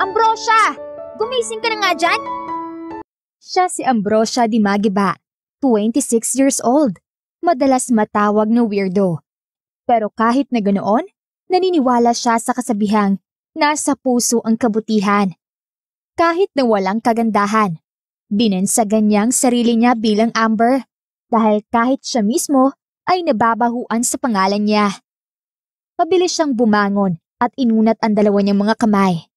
Ambrosia! Gumising ka na nga dyan! Siya si Ambrosia Di Magiba, 26 years old. Madalas matawag na weirdo. Pero kahit na ganoon, naniniwala siya sa kasabihang nasa puso ang kabutihan. Kahit na walang kagandahan, binansagan niyang sarili niya bilang Amber dahil kahit siya mismo ay nababahuan sa pangalan niya. Mabilis siyang bumangon at inunat ang dalawa niyang mga kamay.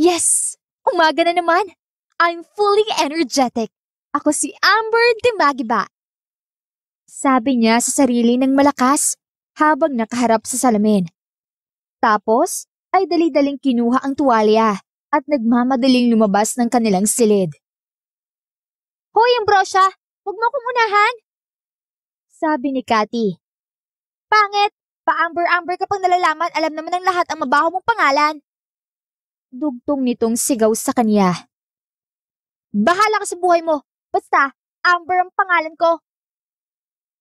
Yes! Umaga na naman! I'm fully energetic! Ako si Amber de Magiba! Sabi niya sa sarili ng malakas habang nakaharap sa salamin. Tapos ay dali-daling kinuha ang tuwalya at nagmamadaling lumabas ng kanilang silid. Hoy, Ambrosia! Huwag mo akong unahan! Sabi ni Cathy. Pangit! Pa-amber-amber ka kapag nalalaman, alam naman ng lahat ang mabaho mong pangalan dugtong nitong sigaw sa kanya. Bahala ka sa buhay mo! Basta, Amber ang pangalan ko!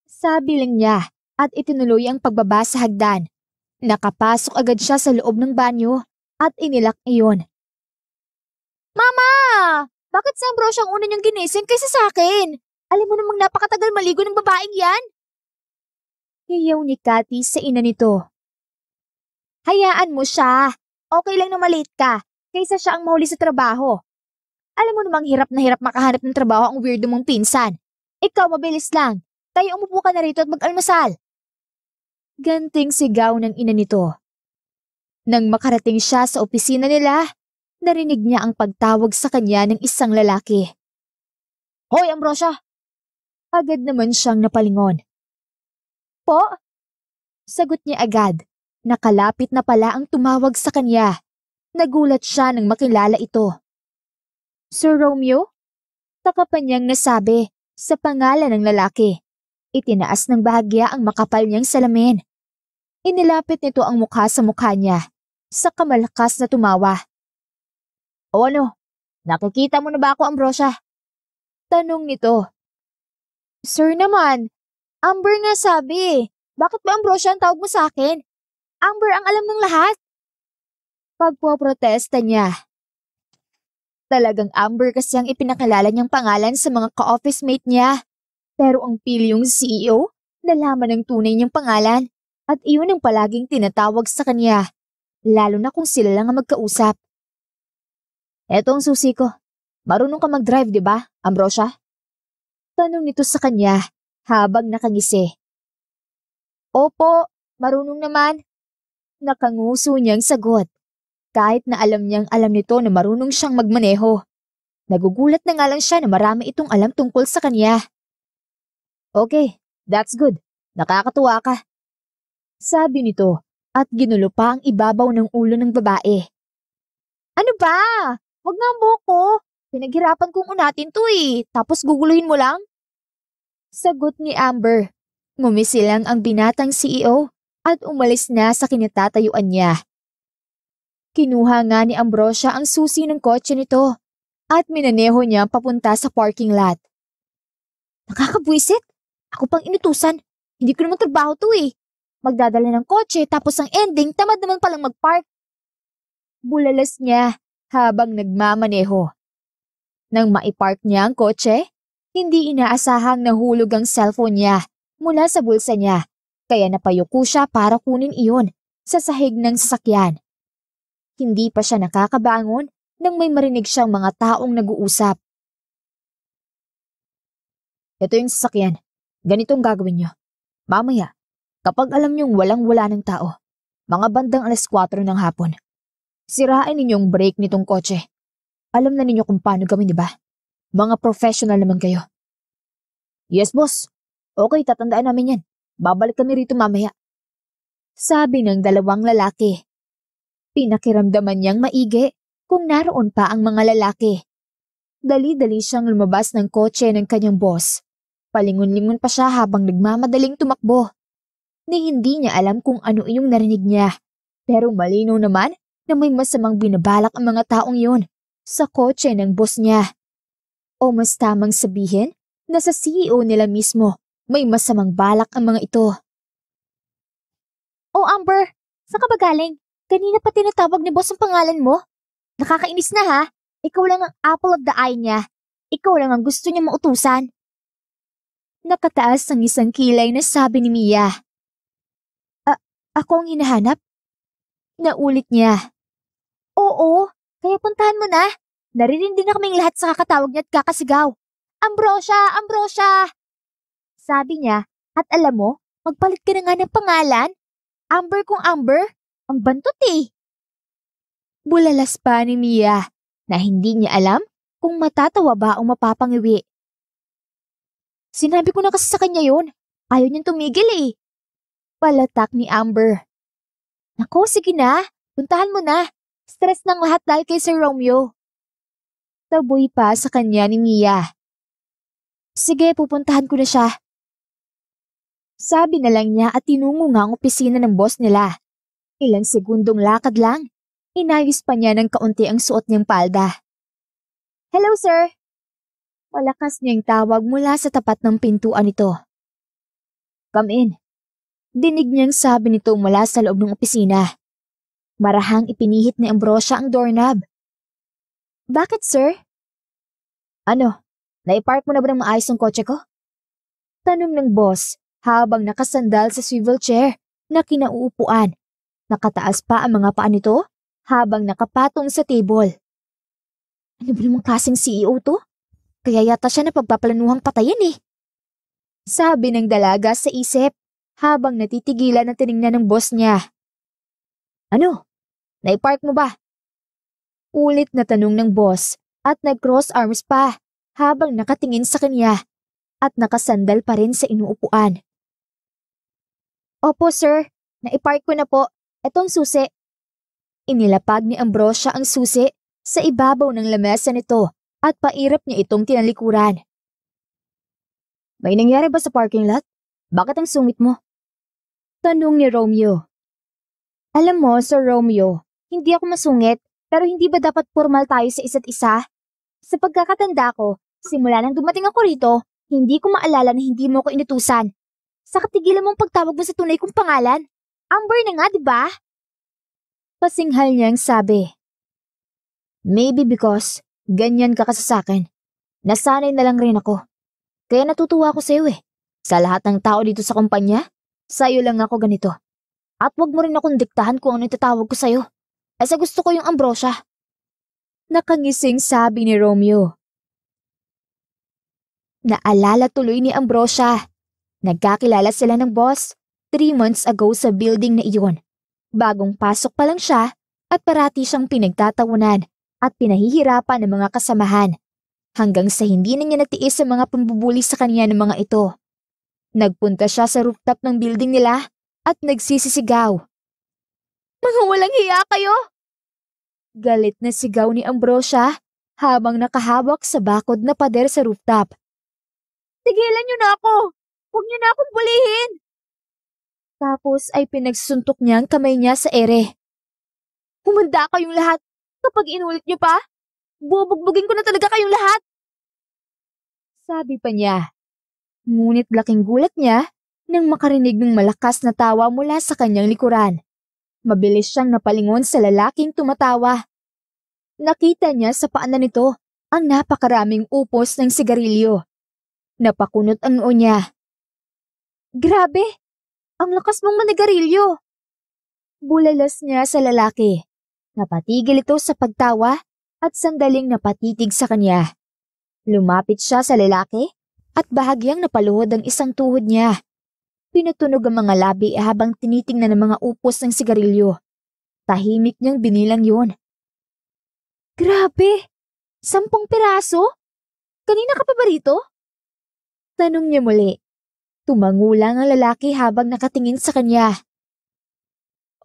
Sabi lang niya at itinuloy ang pagbaba sa hagdan. Nakapasok agad siya sa loob ng banyo at inilak iyon. Mama! Bakit si Ambrose ang una niyang ginising kaysa sa akin? Alam mo namang napakatagal maligo ng babaeng yan? Hiyaw ni Cathy sa ina nito. Hayaan mo siya. Okay lang na maliit ka kaysa siya ang mahuli sa trabaho. Alam mo namang hirap na hirap makahanap ng trabaho ang weirdo mong pinsan. Ikaw mabilis lang. Tayo umupo ka na rito at mag-almasal. Ganting sigaw ng ina nito. Nang makarating siya sa opisina nila, narinig niya ang pagtawag sa kanya ng isang lalaki. Hoy, Ambrosia! Agad naman siyang napalingon. Po? Sagot niya agad. Nakalapit na pala ang tumawag sa kanya. Nagulat siya nang makilala ito. Sir Romeo? pa niyang nasabi sa pangalan ng lalaki. Itinaas ng bahagya ang makapal niyang salamin. Inilapit nito ang mukha sa mukha niya, sa kamalakas na tumawa. O ano, nakikita mo na ba ako, Ambrosia? Tanong nito. Sir naman, Amber nga sabi Bakit ba Ambrosia ang tawag mo sa akin? Amber ang alam ng lahat pagpoprotesta niya. Talagang Amber kasi ang ipinakilala niyang pangalan sa mga ka-office mate niya. Pero ang pili yung CEO, nalaman ang tunay niyang pangalan at iyon ang palaging tinatawag sa kanya, lalo na kung sila lang ang magkausap. Eto ang susi ko. Marunong ka mag-drive, di ba, Ambrosia? Tanong nito sa kanya habang nakangisi. Opo, marunong naman. Nakanguso niyang sagot. Kahit na alam niyang alam nito na marunong siyang magmaneho. Nagugulat na nga lang siya na marami itong alam tungkol sa kanya. Okay, that's good. Nakakatuwa ka. Sabi nito at ginulo pa ang ibabaw ng ulo ng babae. Ano ba? Huwag nga mo Pinaghirapan kong unatin to eh. Tapos guguluhin mo lang? Sagot ni Amber. Ngumisi lang ang binatang CEO at umalis na sa kinatatayuan niya. Kinuha nga ni Ambrosia ang susi ng kotse nito at minaneho niya papunta sa parking lot. Nakakabwisit! Ako pang inutusan. Hindi ko naman trabaho to eh. Magdadala ng kotse tapos ang ending tamad naman palang mag-park. Bulalas niya habang nagmamaneho. Nang maipark niya ang kotse, hindi inaasahang nahulog ang cellphone niya mula sa bulsa niya kaya napayuko siya para kunin iyon sa sahig ng sasakyan hindi pa siya nakakabangon nang may marinig siyang mga taong nag-uusap. Ito yung sasakyan. Ganitong gagawin nyo. Mamaya, kapag alam niyong walang-wala ng tao, mga bandang alas 4 ng hapon, sirain ninyong brake nitong kotse. Alam na ninyo kung paano gawin, di ba? Mga professional naman kayo. Yes, boss. Okay, tatandaan namin yan. Babalik kami rito mamaya. Sabi ng dalawang lalaki. Pinakiramdaman niyang maigi kung naroon pa ang mga lalaki. Dali-dali siyang lumabas ng kotse ng kanyang boss. Palingon-lingon pa siya habang nagmamadaling tumakbo. Ni hindi niya alam kung ano yung narinig niya. Pero malino naman na may masamang binabalak ang mga taong yun sa kotse ng boss niya. O mas tamang sabihin na sa CEO nila mismo may masamang balak ang mga ito. Oh Amber, sa ka ba galing? Kanina pa tinatawag ni boss ang pangalan mo? Nakakainis na ha? Ikaw lang ang apple of the eye niya. Ikaw lang ang gusto niya mautusan. Nakataas ang isang kilay na sabi ni Mia. A- ako ang hinahanap? Naulit niya. Oo, kaya puntahan mo na. Naririndi na kaming lahat sa kakatawag niya at kakasigaw. Ambrosia! Ambrosia! Sabi niya, at alam mo, magpalit ka na nga ng pangalan. Amber kung Amber, ang bantot eh. Bulalas pa ni Mia na hindi niya alam kung matatawa ba o mapapangiwi. Sinabi ko na kasi sa kanya yun. Ayaw niyang tumigil eh. Palatak ni Amber. Nako, sige na. Puntahan mo na. Stress ng lahat dahil kay Sir Romeo. Taboy pa sa kanya ni Mia. Sige, pupuntahan ko na siya. Sabi na lang niya at tinungo nga ang opisina ng boss nila. Ilang segundong lakad lang, inayos pa niya ng kaunti ang suot niyang palda. Hello, sir! Malakas niyang tawag mula sa tapat ng pintuan nito. Come in. Dinig niyang sabi nito mula sa loob ng opisina. Marahang ipinihit ni Ambrosia ang doorknob. Bakit, sir? Ano, naipark mo na ba ng maayos ang kotse ko? Tanong ng boss habang nakasandal sa swivel chair na kinauupuan Nakataas pa ang mga paa nito habang nakapatong sa table. Ano ba namang klaseng CEO to? Kaya yata siya na napagpaplanuhang patayin eh. Sabi ng dalaga sa isip habang natitigilan na tiningnan ng boss niya. Ano? Naipark mo ba? Ulit na tanong ng boss at nag-cross arms pa habang nakatingin sa kanya at nakasandal pa rin sa inuupuan. Opo sir, naipark ko na po. Etong susi. Inilapag ni Ambrosia ang susi sa ibabaw ng lamesa nito at pairap niya itong tinalikuran. May nangyari ba sa parking lot? Bakit ang sungit mo? Tanong ni Romeo. Alam mo, Sir Romeo, hindi ako masungit pero hindi ba dapat formal tayo sa isa't isa? Sa pagkakatanda ko, simula nang dumating ako rito, hindi ko maalala na hindi mo ko inutusan. Sa katigilan mong pagtawag mo sa tunay kong pangalan, Amber na nga, di ba? Pasinghal niyang sabi. Maybe because ganyan ka kasi sa akin. Nasanay na lang rin ako. Kaya natutuwa ako sa'yo eh. Sa lahat ng tao dito sa kumpanya, sa'yo lang ako ganito. At wag mo rin akong diktahan kung ano itatawag ko sa'yo. Eh sa gusto ko yung ambrosia. Nakangising sabi ni Romeo. Naalala tuloy ni Ambrosia. Nagkakilala sila ng boss three months ago sa building na iyon. Bagong pasok pa lang siya at parati siyang pinagtatawanan at pinahihirapan ng mga kasamahan hanggang sa hindi na niya natiis sa mga pambubuli sa kanya ng mga ito. Nagpunta siya sa rooftop ng building nila at nagsisisigaw. Mga walang hiya kayo! Galit na sigaw ni Ambrosia habang nakahawak sa bakod na pader sa rooftop. Tigilan niyo na ako! Huwag niyo na akong bulihin! Tapos ay pinagsuntok niya ang kamay niya sa ere. Humanda kayong lahat! Kapag inulit niyo pa, bubugbugin ko na talaga kayong lahat! Sabi pa niya. Ngunit laking gulat niya nang makarinig ng malakas na tawa mula sa kanyang likuran. Mabilis siyang napalingon sa lalaking tumatawa. Nakita niya sa paanan nito ang napakaraming upos ng sigarilyo. Napakunot ang noo niya. Grabe! Ang lakas mong manigarilyo! Bulalas niya sa lalaki. Napatigil ito sa pagtawa at sandaling napatitig sa kanya. Lumapit siya sa lalaki at bahagyang napaluhod ang isang tuhod niya. Pinatunog ang mga labi habang tinitingnan ang mga upos ng sigarilyo. Tahimik niyang binilang yun. Grabe! Sampung piraso? Kanina ka pa ba rito? Tanong niya muli. Tumangu lang ang lalaki habang nakatingin sa kanya.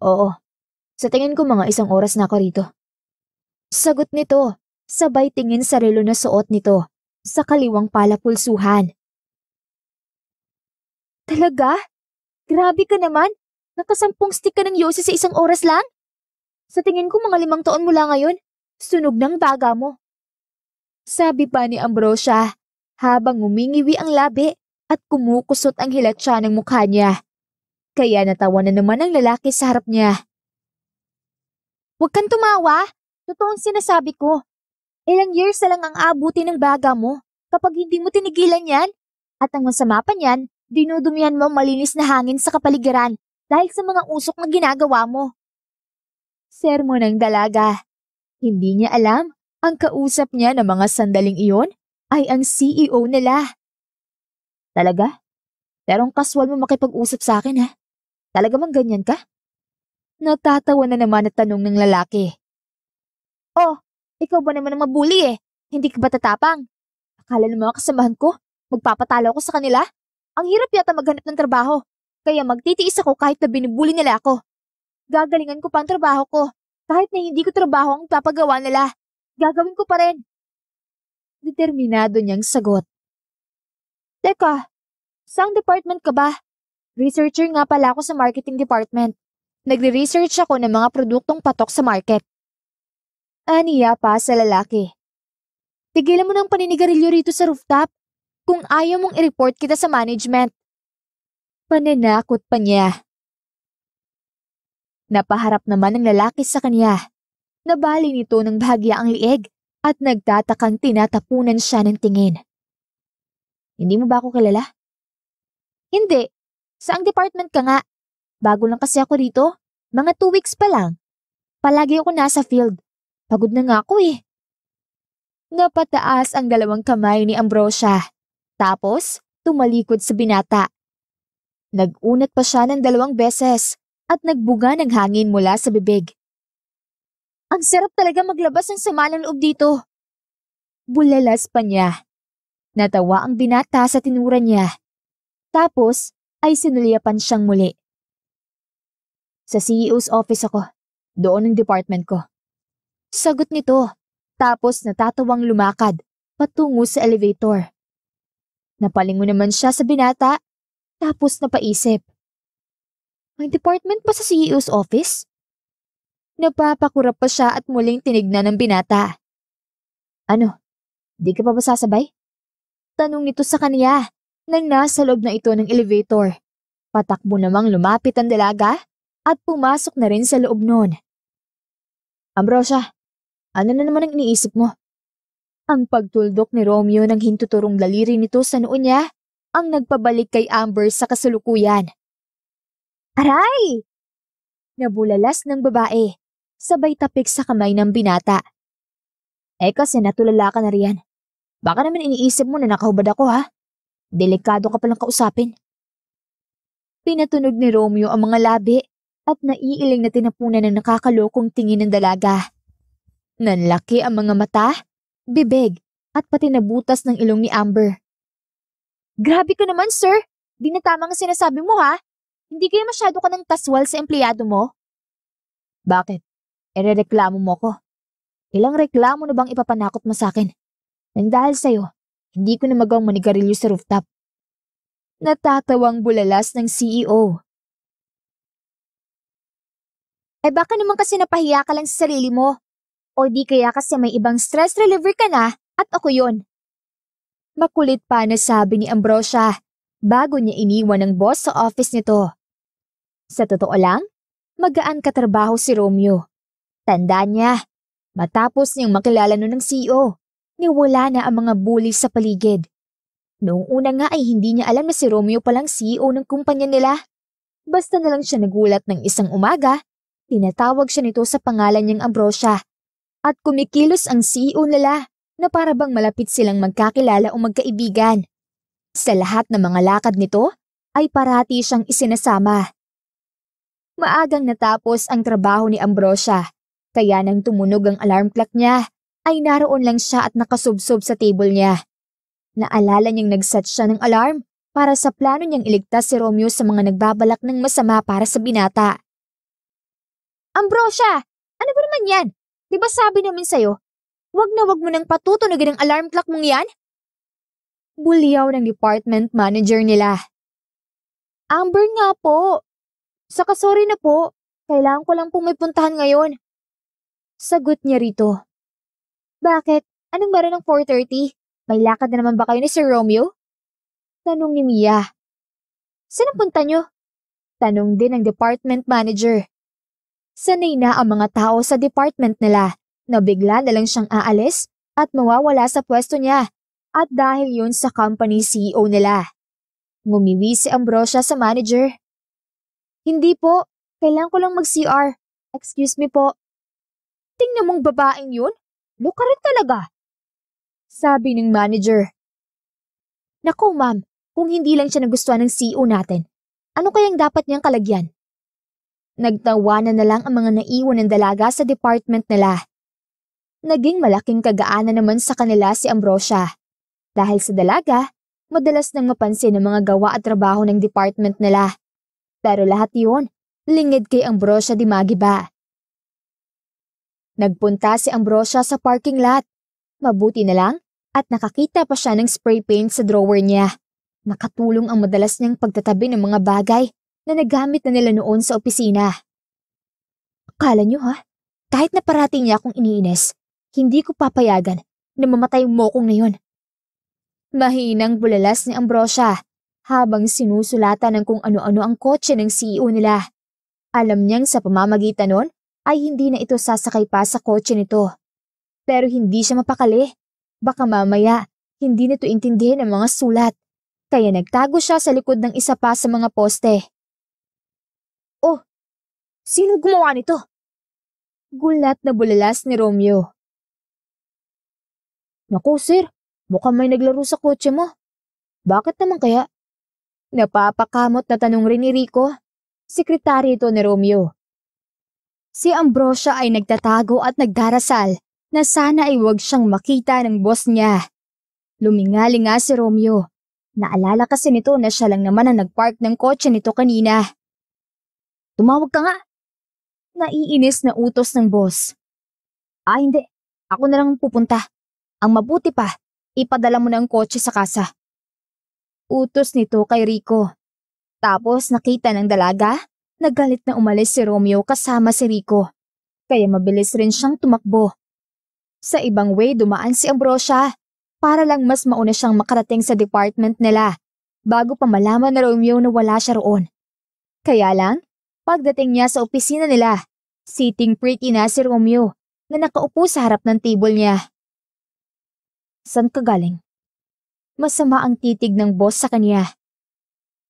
Oo, sa tingin ko mga isang oras na ako rito. Sagot nito, sabay tingin sa relo na suot nito, sa kaliwang palapulsuhan. Talaga? Grabe ka naman! Nakasampung stick ka ng yosi sa isang oras lang? Sa tingin ko mga limang taon mula ngayon, sunog ng baga mo. Sabi pa ni Ambrosia habang umingiwi ang labi at kumukusot ang hilat ng mukha niya. Kaya natawa na naman ang lalaki sa harap niya. Huwag kang tumawa! Totoong sinasabi ko. Ilang years na lang ang abuti ng baga mo kapag hindi mo tinigilan yan. At ang masama pa niyan, dinudumihan mo ang malinis na hangin sa kapaligiran dahil sa mga usok na ginagawa mo. Sermon ng dalaga. Hindi niya alam, ang kausap niya ng mga sandaling iyon ay ang CEO nila. Talaga? Pero ang kaswal mo makipag-usap sa akin ha? Talaga mang ganyan ka? Natatawa na naman at tanong ng lalaki. Oh, ikaw ba naman ang mabuli eh? Hindi ka ba tatapang? Akala ng mga kasamahan ko, magpapatalo ko sa kanila? Ang hirap yata maghanap ng trabaho, kaya magtitiis ako kahit na binubuli nila ako. Gagalingan ko pa ang trabaho ko, kahit na hindi ko trabaho ang papagawa nila. Gagawin ko pa rin. Determinado niyang sagot. Teka, saang department ka ba? Researcher nga pala ako sa marketing department. Nagre-research ako ng mga produktong patok sa market. Aniya pa sa lalaki. Tigilan mo ng paninigarilyo rito sa rooftop kung ayaw mong i-report kita sa management. Paninakot pa niya. Napaharap naman ng lalaki sa kanya. Nabali nito ng bahagya ang lieg at nagtatakang tinatapunan siya ng tingin. Hindi mo ba ako kilala? Hindi. Saang department ka nga? Bago lang kasi ako dito. Mga two weeks pa lang. Palagi ako nasa field. Pagod na nga ako eh. Napataas ang dalawang kamay ni Ambrosia. Tapos, tumalikod sa binata. Nagunat pa siya ng dalawang beses at nagbuga ng hangin mula sa bibig. Ang sarap talaga maglabas ng sama ng loob dito. Bulalas pa niya. Natawa ang binata sa tinura niya. Tapos ay sinulyapan siyang muli. Sa CEO's office ako. Doon ang department ko. Sagot nito. Tapos natatawang lumakad patungo sa elevator. Napalingo naman siya sa binata. Tapos napaisip. May department pa sa CEO's office? Napapakurap pa siya at muling tinignan ng binata. Ano? Di ka pa ba Tanong nito sa kanya nang nasa loob na ito ng elevator. Patakbo namang lumapit ang dalaga at pumasok na rin sa loob noon. Ambrosia, ano na naman ang iniisip mo? Ang pagtuldok ni Romeo ng hintuturong daliri nito sa noon niya ang nagpabalik kay Amber sa kasalukuyan. Aray! Nabulalas ng babae, sabay tapik sa kamay ng binata. Eh kasi natulala ka na riyan. Baka naman iniisip mo na nakahubad ako ha. Delikado ka palang kausapin. Pinatunog ni Romeo ang mga labi at naiiling na tinapunan ng nakakalokong tingin ng dalaga. Nanlaki ang mga mata, bibig, at pati nabutas ng ilong ni Amber. Grabe ka naman, sir! Di na tama ang sinasabi mo ha! Hindi kaya masyado ka ng taswal sa empleyado mo? Bakit? Ere-reklamo mo ko. Ilang reklamo na bang ipapanakot mo sa akin? Nang dahil sa'yo, hindi ko na magawang manigarilyo sa rooftop. Natatawang bulalas ng CEO. Eh baka naman kasi napahiya ka lang sa sarili mo. O di kaya kasi may ibang stress reliever ka na at ako yon. Makulit pa na sabi ni Ambrosia bago niya iniwan ng boss sa office nito. Sa totoo lang, magaan katrabaho si Romeo. Tanda niya, matapos niyang makilala no ng CEO niwala na ang mga bully sa paligid. Noong una nga ay hindi niya alam na si Romeo palang CEO ng kumpanya nila. Basta na lang siya nagulat ng isang umaga, tinatawag siya nito sa pangalan niyang Ambrosia. At kumikilos ang CEO nila na para bang malapit silang magkakilala o magkaibigan. Sa lahat ng mga lakad nito, ay parati siyang isinasama. Maagang natapos ang trabaho ni Ambrosia, kaya nang tumunog ang alarm clock niya, ay naroon lang siya at nakasubsob sa table niya. Naalala niyang nagset siya ng alarm para sa plano niyang iligtas si Romeo sa mga nagbabalak ng masama para sa binata. Ambrosia! Ano ba naman yan? Di ba sabi namin sa'yo, wag na wag mo nang patutunogin ang alarm clock mong yan? Bulyaw ng department manager nila. Amber nga po. Saka sorry na po, kailangan ko lang pong may puntahan ngayon. Sagot niya rito. Bakit? Anong meron ng 4.30? May lakad na naman ba kayo ni Sir Romeo? Tanong ni Mia. Saan ang punta nyo? Tanong din ng department manager. Sanay na ang mga tao sa department nila na bigla na lang siyang aalis at mawawala sa pwesto niya at dahil yun sa company CEO nila. Ngumiwi si Ambrosia sa manager. Hindi po, kailangan ko lang mag-CR. Excuse me po. Tingnan mong babaeng yun, Loka rin talaga. Sabi ng manager. Naku ma'am, kung hindi lang siya nagustuhan ng CEO natin, ano kayang dapat niyang kalagyan? Nagtawanan na lang ang mga naiwan ng dalaga sa department nila. Naging malaking kagaanan naman sa kanila si Ambrosia. Dahil sa dalaga, madalas nang mapansin ang mga gawa at trabaho ng department nila. Pero lahat yun, lingid kay Ambrosia Di Magiba. Nagpunta si Ambrosia sa parking lot. Mabuti na lang at nakakita pa siya ng spray paint sa drawer niya. Nakatulong ang madalas niyang pagtatabi ng mga bagay na nagamit na nila noon sa opisina. Akala niyo ha? Kahit na parating niya akong iniinis, hindi ko papayagan na mamatay mo mokong na yun. Mahinang bulalas ni Ambrosia habang sinusulatan ng kung ano-ano ang kotse ng CEO nila. Alam niyang sa pamamagitan nun, ay hindi na ito sasakay pa sa kotse nito. Pero hindi siya mapakali. Baka mamaya, hindi nito intindihin ang mga sulat. Kaya nagtago siya sa likod ng isa pa sa mga poste. Oh, sino gumawa nito? Gulat na bulalas ni Romeo. Naku sir, mukhang may naglaro sa kotse mo. Bakit naman kaya? Napapakamot na tanong rin ni Rico. Sekretary ito ni Romeo Si Ambrosia ay nagtatago at nagdarasal na sana ay huwag siyang makita ng boss niya. Lumingali nga si Romeo. Naalala kasi nito na siya lang naman ang nagpark ng kotse nito kanina. Tumawag ka nga! Naiinis na utos ng boss. Ah, hindi. Ako na lang pupunta. Ang mabuti pa, ipadala mo na ang kotse sa kasa. Utos nito kay Rico. Tapos nakita ng dalaga Nagalit na umalis si Romeo kasama si Rico, kaya mabilis rin siyang tumakbo. Sa ibang way dumaan si Ambrosia para lang mas mauna siyang makarating sa department nila bago pa malaman na Romeo na wala siya roon. Kaya lang, pagdating niya sa opisina nila, sitting pretty na si Romeo na nakaupo sa harap ng table niya. San ka galing? Masama ang titig ng boss sa kanya.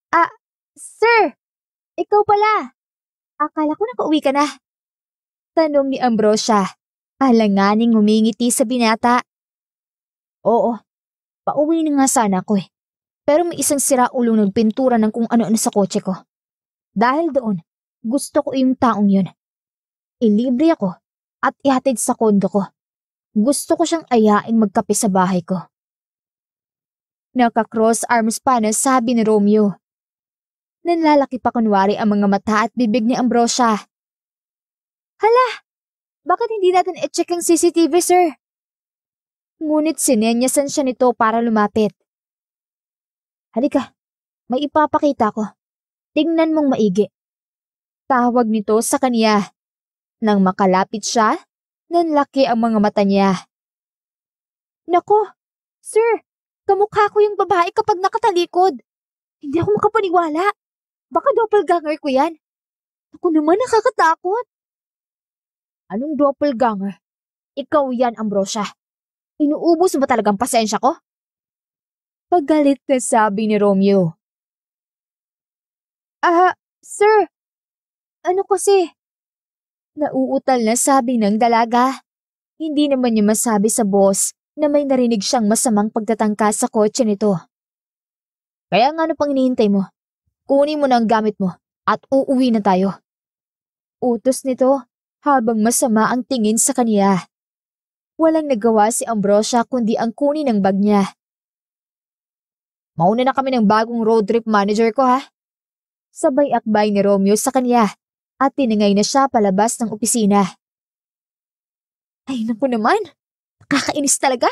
Ah, sir! Ikaw pala! Akala ko nakauwi ka na. Tanong ni Ambrosia, alanganing ngumingiti sa binata. Oo, pauwi na nga sana ako eh. Pero may isang sira ulong nagpintura ng kung ano-ano sa kotse ko. Dahil doon, gusto ko yung taong yun. Ilibre ako at ihatid sa kondo ko. Gusto ko siyang ayaing magkape sa bahay ko. Naka-cross arms pa na sabi ni Romeo nanlalaki pa kunwari ang mga mata at bibig ni Ambrosia. Hala! Bakit hindi natin i-check ang CCTV, sir? Ngunit sinenyasan siya nito para lumapit. Halika, may ipapakita ko. Tingnan mong maigi. Tawag nito sa kaniya. Nang makalapit siya, nanlaki ang mga mata niya. Nako, sir, kamukha ko yung babae kapag nakatalikod. Hindi ako makapaniwala. Baka doppelganger ko yan. Ako naman nakakatakot. Anong doppelganger? Ikaw yan, Ambrosia. Inuubos mo ba talagang pasensya ko? Pagalit na sabi ni Romeo. Ah, sir. Ano kasi? Nauutal na sabi ng dalaga. Hindi naman niya masabi sa boss na may narinig siyang masamang pagtatangka sa kotse nito. Kaya nga ano pang hinihintay mo? Kunin mo na ang gamit mo at uuwi na tayo. Utos nito habang masama ang tingin sa kaniya. Walang nagawa si Ambrosia kundi ang kunin ang bag niya. Mauna na kami ng bagong road trip manager ko ha. Sabay akbay ni Romeo sa kanya at tiningay na siya palabas ng opisina. Ay naku naman, kakainis talaga.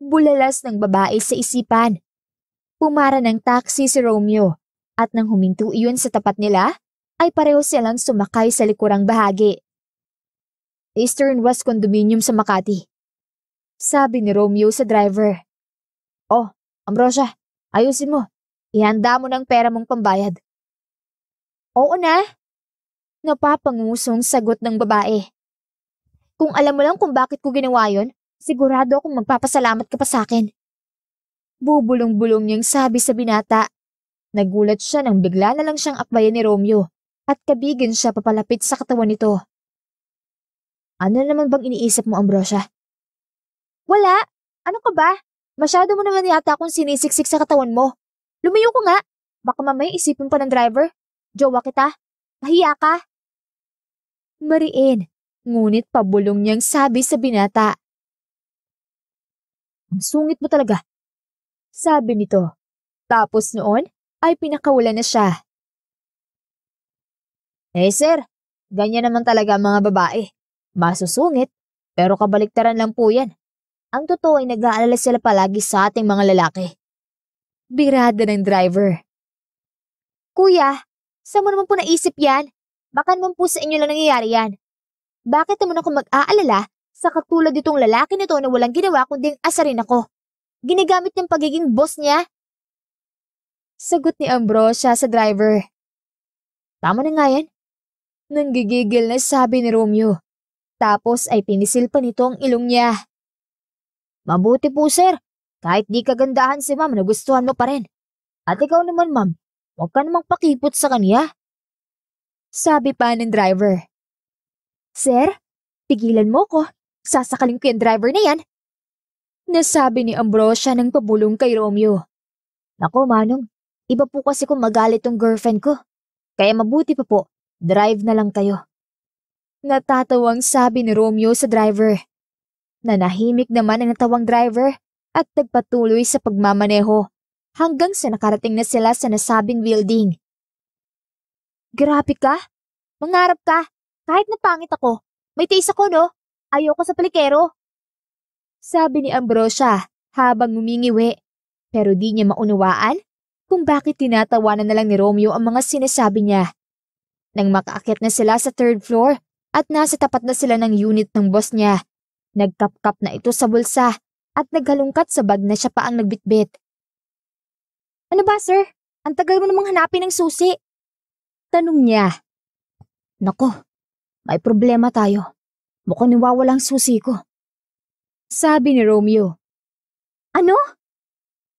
Bulalas ng babae sa isipan. Pumara ng taxi si Romeo at nang huminto iyon sa tapat nila, ay pareho silang sumakay sa likurang bahagi. Eastern West Condominium sa Makati. Sabi ni Romeo sa driver. Oh, Ambrosia, ayusin mo. Ihanda mo ng pera mong pambayad. Oo na. Napapangusong sagot ng babae. Kung alam mo lang kung bakit ko ginawa yon, sigurado akong magpapasalamat ka pa sa akin. Bubulong-bulong niyang sabi sa binata Nagulat siya nang bigla na lang siyang akbayan ni Romeo at kabigin siya papalapit sa katawan nito. Ano naman bang iniisip mo, Ambrosia? Wala! Ano ka ba? Masyado mo naman yata akong sinisiksik sa katawan mo. Lumayo ko nga! Baka mamaya isipin pa ng driver. Jowa kita. Mahiya ka. Mariin, ngunit pabulong niyang sabi sa binata. Ang sungit mo talaga, sabi nito. Tapos noon, ay pinakawalan na siya. Eh hey sir, ganyan naman talaga ang mga babae. Masusungit, pero kabaliktaran lang po yan. Ang totoo ay nag-aalala sila palagi sa ating mga lalaki. Birada ng driver. Kuya, saan mo naman po naisip yan? Baka naman po sa inyo lang nangyayari yan. Bakit naman ako mag-aalala sa katulad nitong lalaki nito na walang ginawa kundi asarin ako? Ginagamit niyang pagiging boss niya Sagot ni Ambrosia sa driver. Tama na nga yan. Nanggigigil na sabi ni Romeo. Tapos ay pinisil pa nito ang ilong niya. Mabuti po sir, kahit di kagandahan si ma'am, nagustuhan mo pa rin. At ikaw naman ma'am, huwag ka namang pakipot sa kanya. Sabi pa ng driver. Sir, pigilan mo ko. Sasakalin ko yung driver na yan. Nasabi ni Ambrosia ng pabulong kay Romeo. Nako Manong, Iba po kasi kung magalit tong girlfriend ko. Kaya mabuti pa po, drive na lang kayo. Natatawang sabi ni Romeo sa driver. Nanahimik naman ang natawang driver at nagpatuloy sa pagmamaneho hanggang sa nakarating na sila sa nasabing building. Grabe ka! Mangarap ka! Kahit na pangit ako, may tiis ako no? Ayoko sa palikero! Sabi ni Ambrosia habang ngumingiwi pero di niya maunawaan kung bakit tinatawanan na lang ni Romeo ang mga sinasabi niya. Nang makaakit na sila sa third floor at nasa tapat na sila ng unit ng boss niya, nagkapkap na ito sa bulsa at naghalungkat sa bag na siya pa ang nagbitbit. Ano ba sir? Ang tagal mo namang hanapin ng susi. Tanong niya. Nako, may problema tayo. Mukhang niwawala ang susi ko. Sabi ni Romeo. Ano?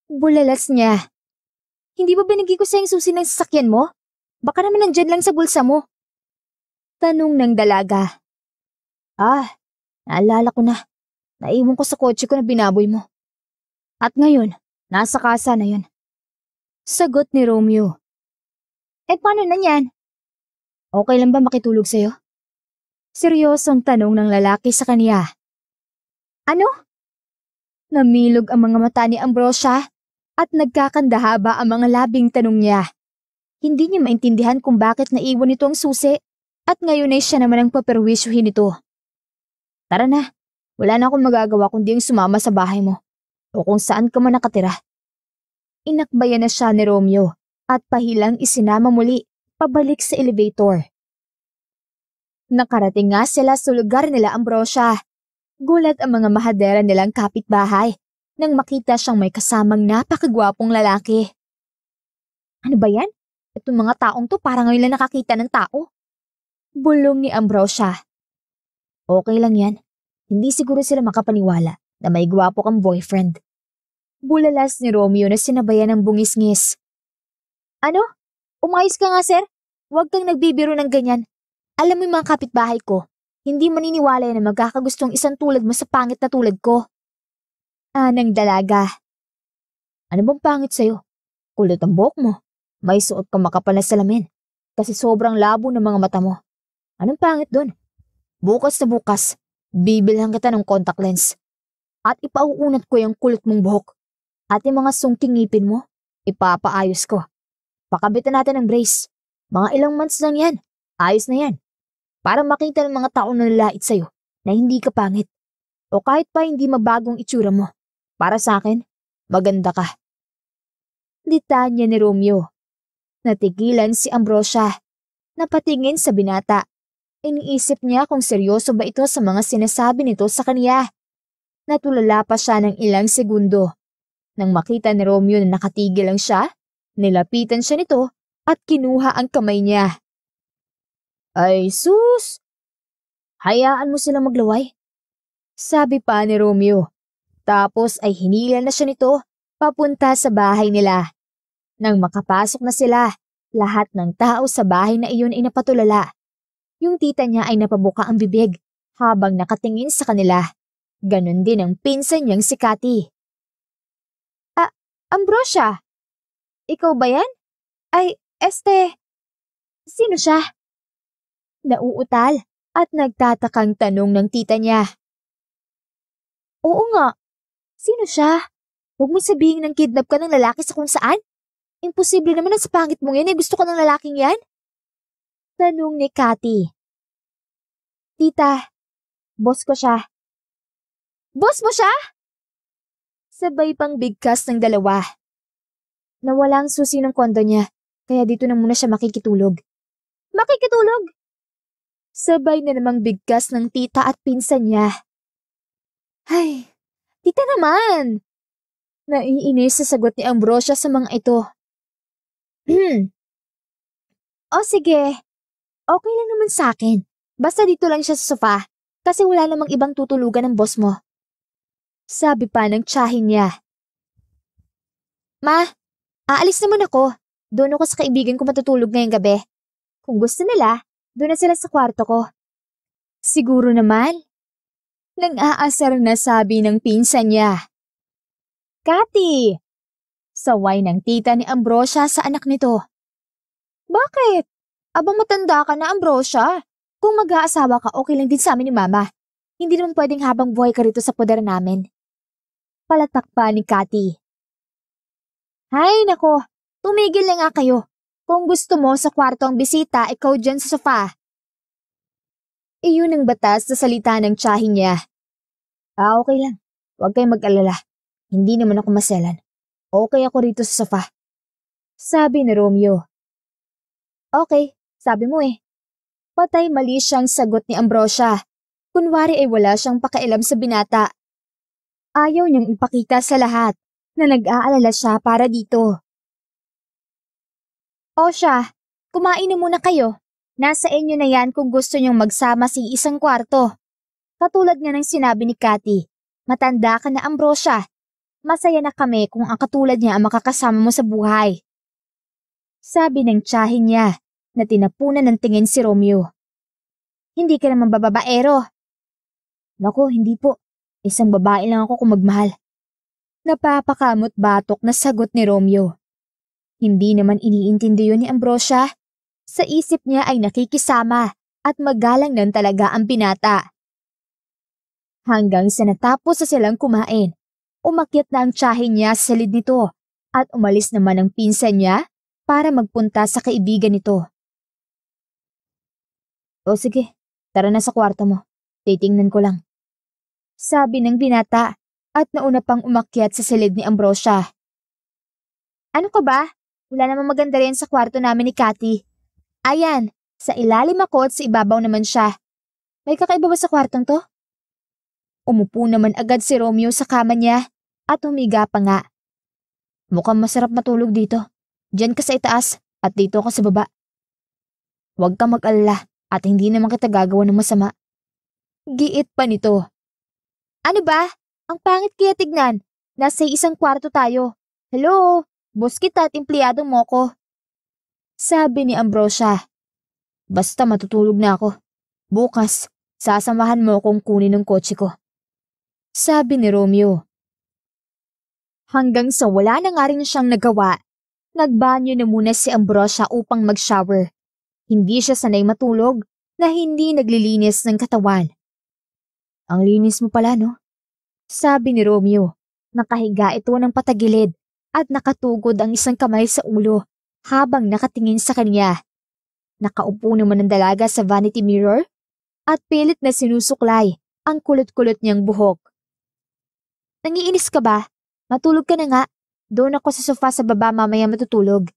Bulalas niya. Hindi ba binigay ko sa yung susi ng sasakyan mo? Baka naman nandyan lang sa bulsa mo. Tanong ng dalaga. Ah, naalala ko na. Naiwan ko sa kotse ko na binaboy mo. At ngayon, nasa kasa na yun. Sagot ni Romeo. Eh paano na yan? Okay lang ba makitulog sa'yo? Seryosong tanong ng lalaki sa kaniya. Ano? Namilog ang mga mata ni Ambrosia at nagkakandahaba ang mga labing tanong niya. Hindi niya maintindihan kung bakit naiwan nito ang susi at ngayon ay siya naman ang paperwisyuhin ito. Tara na, wala na akong magagawa kundi ang sumama sa bahay mo o kung saan ka man nakatira. Inakbayan na siya ni Romeo at pahilang isinama muli pabalik sa elevator. Nakarating nga sila sa lugar nila Ambrosia. Gulat ang mga mahadera nilang kapitbahay nang makita siyang may kasamang napakagwapong lalaki. Ano ba yan? Itong mga taong to parang ngayon lang nakakita ng tao. Bulong ni Ambrosia. Okay lang yan. Hindi siguro sila makapaniwala na may gwapo kang boyfriend. Bulalas ni Romeo na sinabayan ng bungis-ngis. Ano? Umayos ka nga sir? Huwag kang nagbibiro ng ganyan. Alam mo yung mga kapitbahay ko, hindi maniniwala na magkakagustong isang tulad mo sa pangit na tulad ko. Ah, ng dalaga. Ano bang pangit sa'yo? Kulot ang buhok mo. May suot kang makapal na salamin. Kasi sobrang labo ng mga mata mo. Anong pangit dun? Bukas na bukas, bibilhan kita ng contact lens. At ipauunat ko yung kulot mong buhok. At yung mga sungking ngipin mo, ipapaayos ko. Pakabitan natin ng brace. Mga ilang months lang yan. Ayos na yan. Para makita ng mga tao na lalait sa'yo na hindi ka pangit. O kahit pa hindi mabagong itsura mo. Para sa akin, maganda ka. Ditanya ni Romeo. Natigilan si Ambrosia. Napatingin sa binata. Iniisip niya kung seryoso ba ito sa mga sinasabi nito sa kanya. Natulala pa siya ng ilang segundo. Nang makita ni Romeo na nakatigil lang siya, nilapitan siya nito at kinuha ang kamay niya. Ay sus! Hayaan mo silang maglaway. Sabi pa ni Romeo. Tapos ay hinila na siya nito papunta sa bahay nila. Nang makapasok na sila, lahat ng tao sa bahay na iyon ay napatulala. Yung tita niya ay napabuka ang bibig habang nakatingin sa kanila. Ganon din ang pinsan niyang si Kati. Ah, Ambrosia! Ikaw ba yan? Ay, este... Sino siya? Nauutal at nagtatakang tanong ng tita niya. Oo nga, Sino siya? Huwag mo sabihin nang kidnap ka ng lalaki sa kung saan. Imposible naman ang sa pangit mong yan eh gusto ko ng lalaking yan. Tanong ni Cathy. Tita, boss ko siya. Boss mo siya? Sabay pang bigkas ng dalawa. Nawala ang susi ng kondo niya, kaya dito na muna siya makikitulog. Makikitulog? Sabay na namang bigkas ng tita at pinsan niya. Ay, Tita naman! Naiinis sa sagot ni Ambrosia sa mga ito. Hmm. o sige, okay lang naman sa akin. Basta dito lang siya sa sofa kasi wala namang ibang tutulugan ng boss mo. Sabi pa ng tsahin niya. Ma, aalis naman ako. Doon ako sa kaibigan ko matutulog ngayong gabi. Kung gusto nila, doon na sila sa kwarto ko. Siguro naman, nang aasar na sabi ng pinsan niya. Kati! Saway ng tita ni Ambrosia sa anak nito. Bakit? Abang matanda ka na, Ambrosia. Kung mag-aasawa ka, okay lang din sa amin ni Mama. Hindi naman pwedeng habang buhay ka rito sa poder namin. Palatak pa ni Kati. Hay nako, tumigil na nga kayo. Kung gusto mo sa kwarto ang bisita, ikaw dyan sa sofa. Iyon ang batas sa salita ng tsahin niya. Ah, okay lang. Huwag kayong mag-alala. Hindi naman ako maselan. Okay ako rito sa sofa. Sabi ni Romeo. Okay, sabi mo eh. Patay mali siyang sagot ni Ambrosia. Kunwari ay wala siyang pakialam sa binata. Ayaw niyang ipakita sa lahat na nag-aalala siya para dito. Osha, kumain na muna kayo. Nasa inyo na yan kung gusto niyong magsama sa isang kwarto. Katulad nga ng sinabi ni Cathy, matanda ka na Ambrosia. Masaya na kami kung ang katulad niya ang makakasama mo sa buhay. Sabi ng tiyahin niya na tinapunan ng tingin si Romeo. Hindi ka naman bababaero. Naku, hindi po. Isang babae lang ako kung magmahal. Napapakamot batok na sagot ni Romeo. Hindi naman iniintindi yun ni Ambrosia. Sa isip niya ay nakikisama at magalang nang talaga ang binata hanggang sa natapos sa silang kumain. Umakyat na ang tsahin niya sa salid nito at umalis naman ang pinsan niya para magpunta sa kaibigan nito. O sige, tara na sa kwarto mo. Titingnan ko lang. Sabi ng binata at nauna pang umakyat sa silid ni Ambrosia. Ano ko ba? Wala namang maganda rin sa kwarto namin ni Cathy. Ayan, sa ilalim ako at sa ibabaw naman siya. May kakaiba ba sa kwartong to? Umupo naman agad si Romeo sa kama niya at humiga pa nga. Mukhang masarap matulog dito. Diyan ka sa itaas at dito ako sa baba. Huwag ka mag-alala at hindi naman kita gagawa ng masama. Giit pa nito. Ano ba? Ang pangit kaya tignan. Nasa isang kwarto tayo. Hello? Boss kita at empleyado mo ko. Sabi ni Ambrosia. Basta matutulog na ako. Bukas, sasamahan mo kung kunin ng kotse ko sabi ni Romeo. Hanggang sa wala na nga rin siyang nagawa, nagbanyo na muna si Ambrosia upang mag-shower. Hindi siya sanay matulog na hindi naglilinis ng katawan. Ang linis mo pala no? Sabi ni Romeo. Nakahiga ito ng patagilid at nakatugod ang isang kamay sa ulo habang nakatingin sa kanya. Nakaupo naman ang dalaga sa vanity mirror at pilit na sinusuklay ang kulot-kulot niyang buhok. Nangiinis ka ba? Matulog ka na nga. Doon ako sa sofa sa baba mamaya matutulog.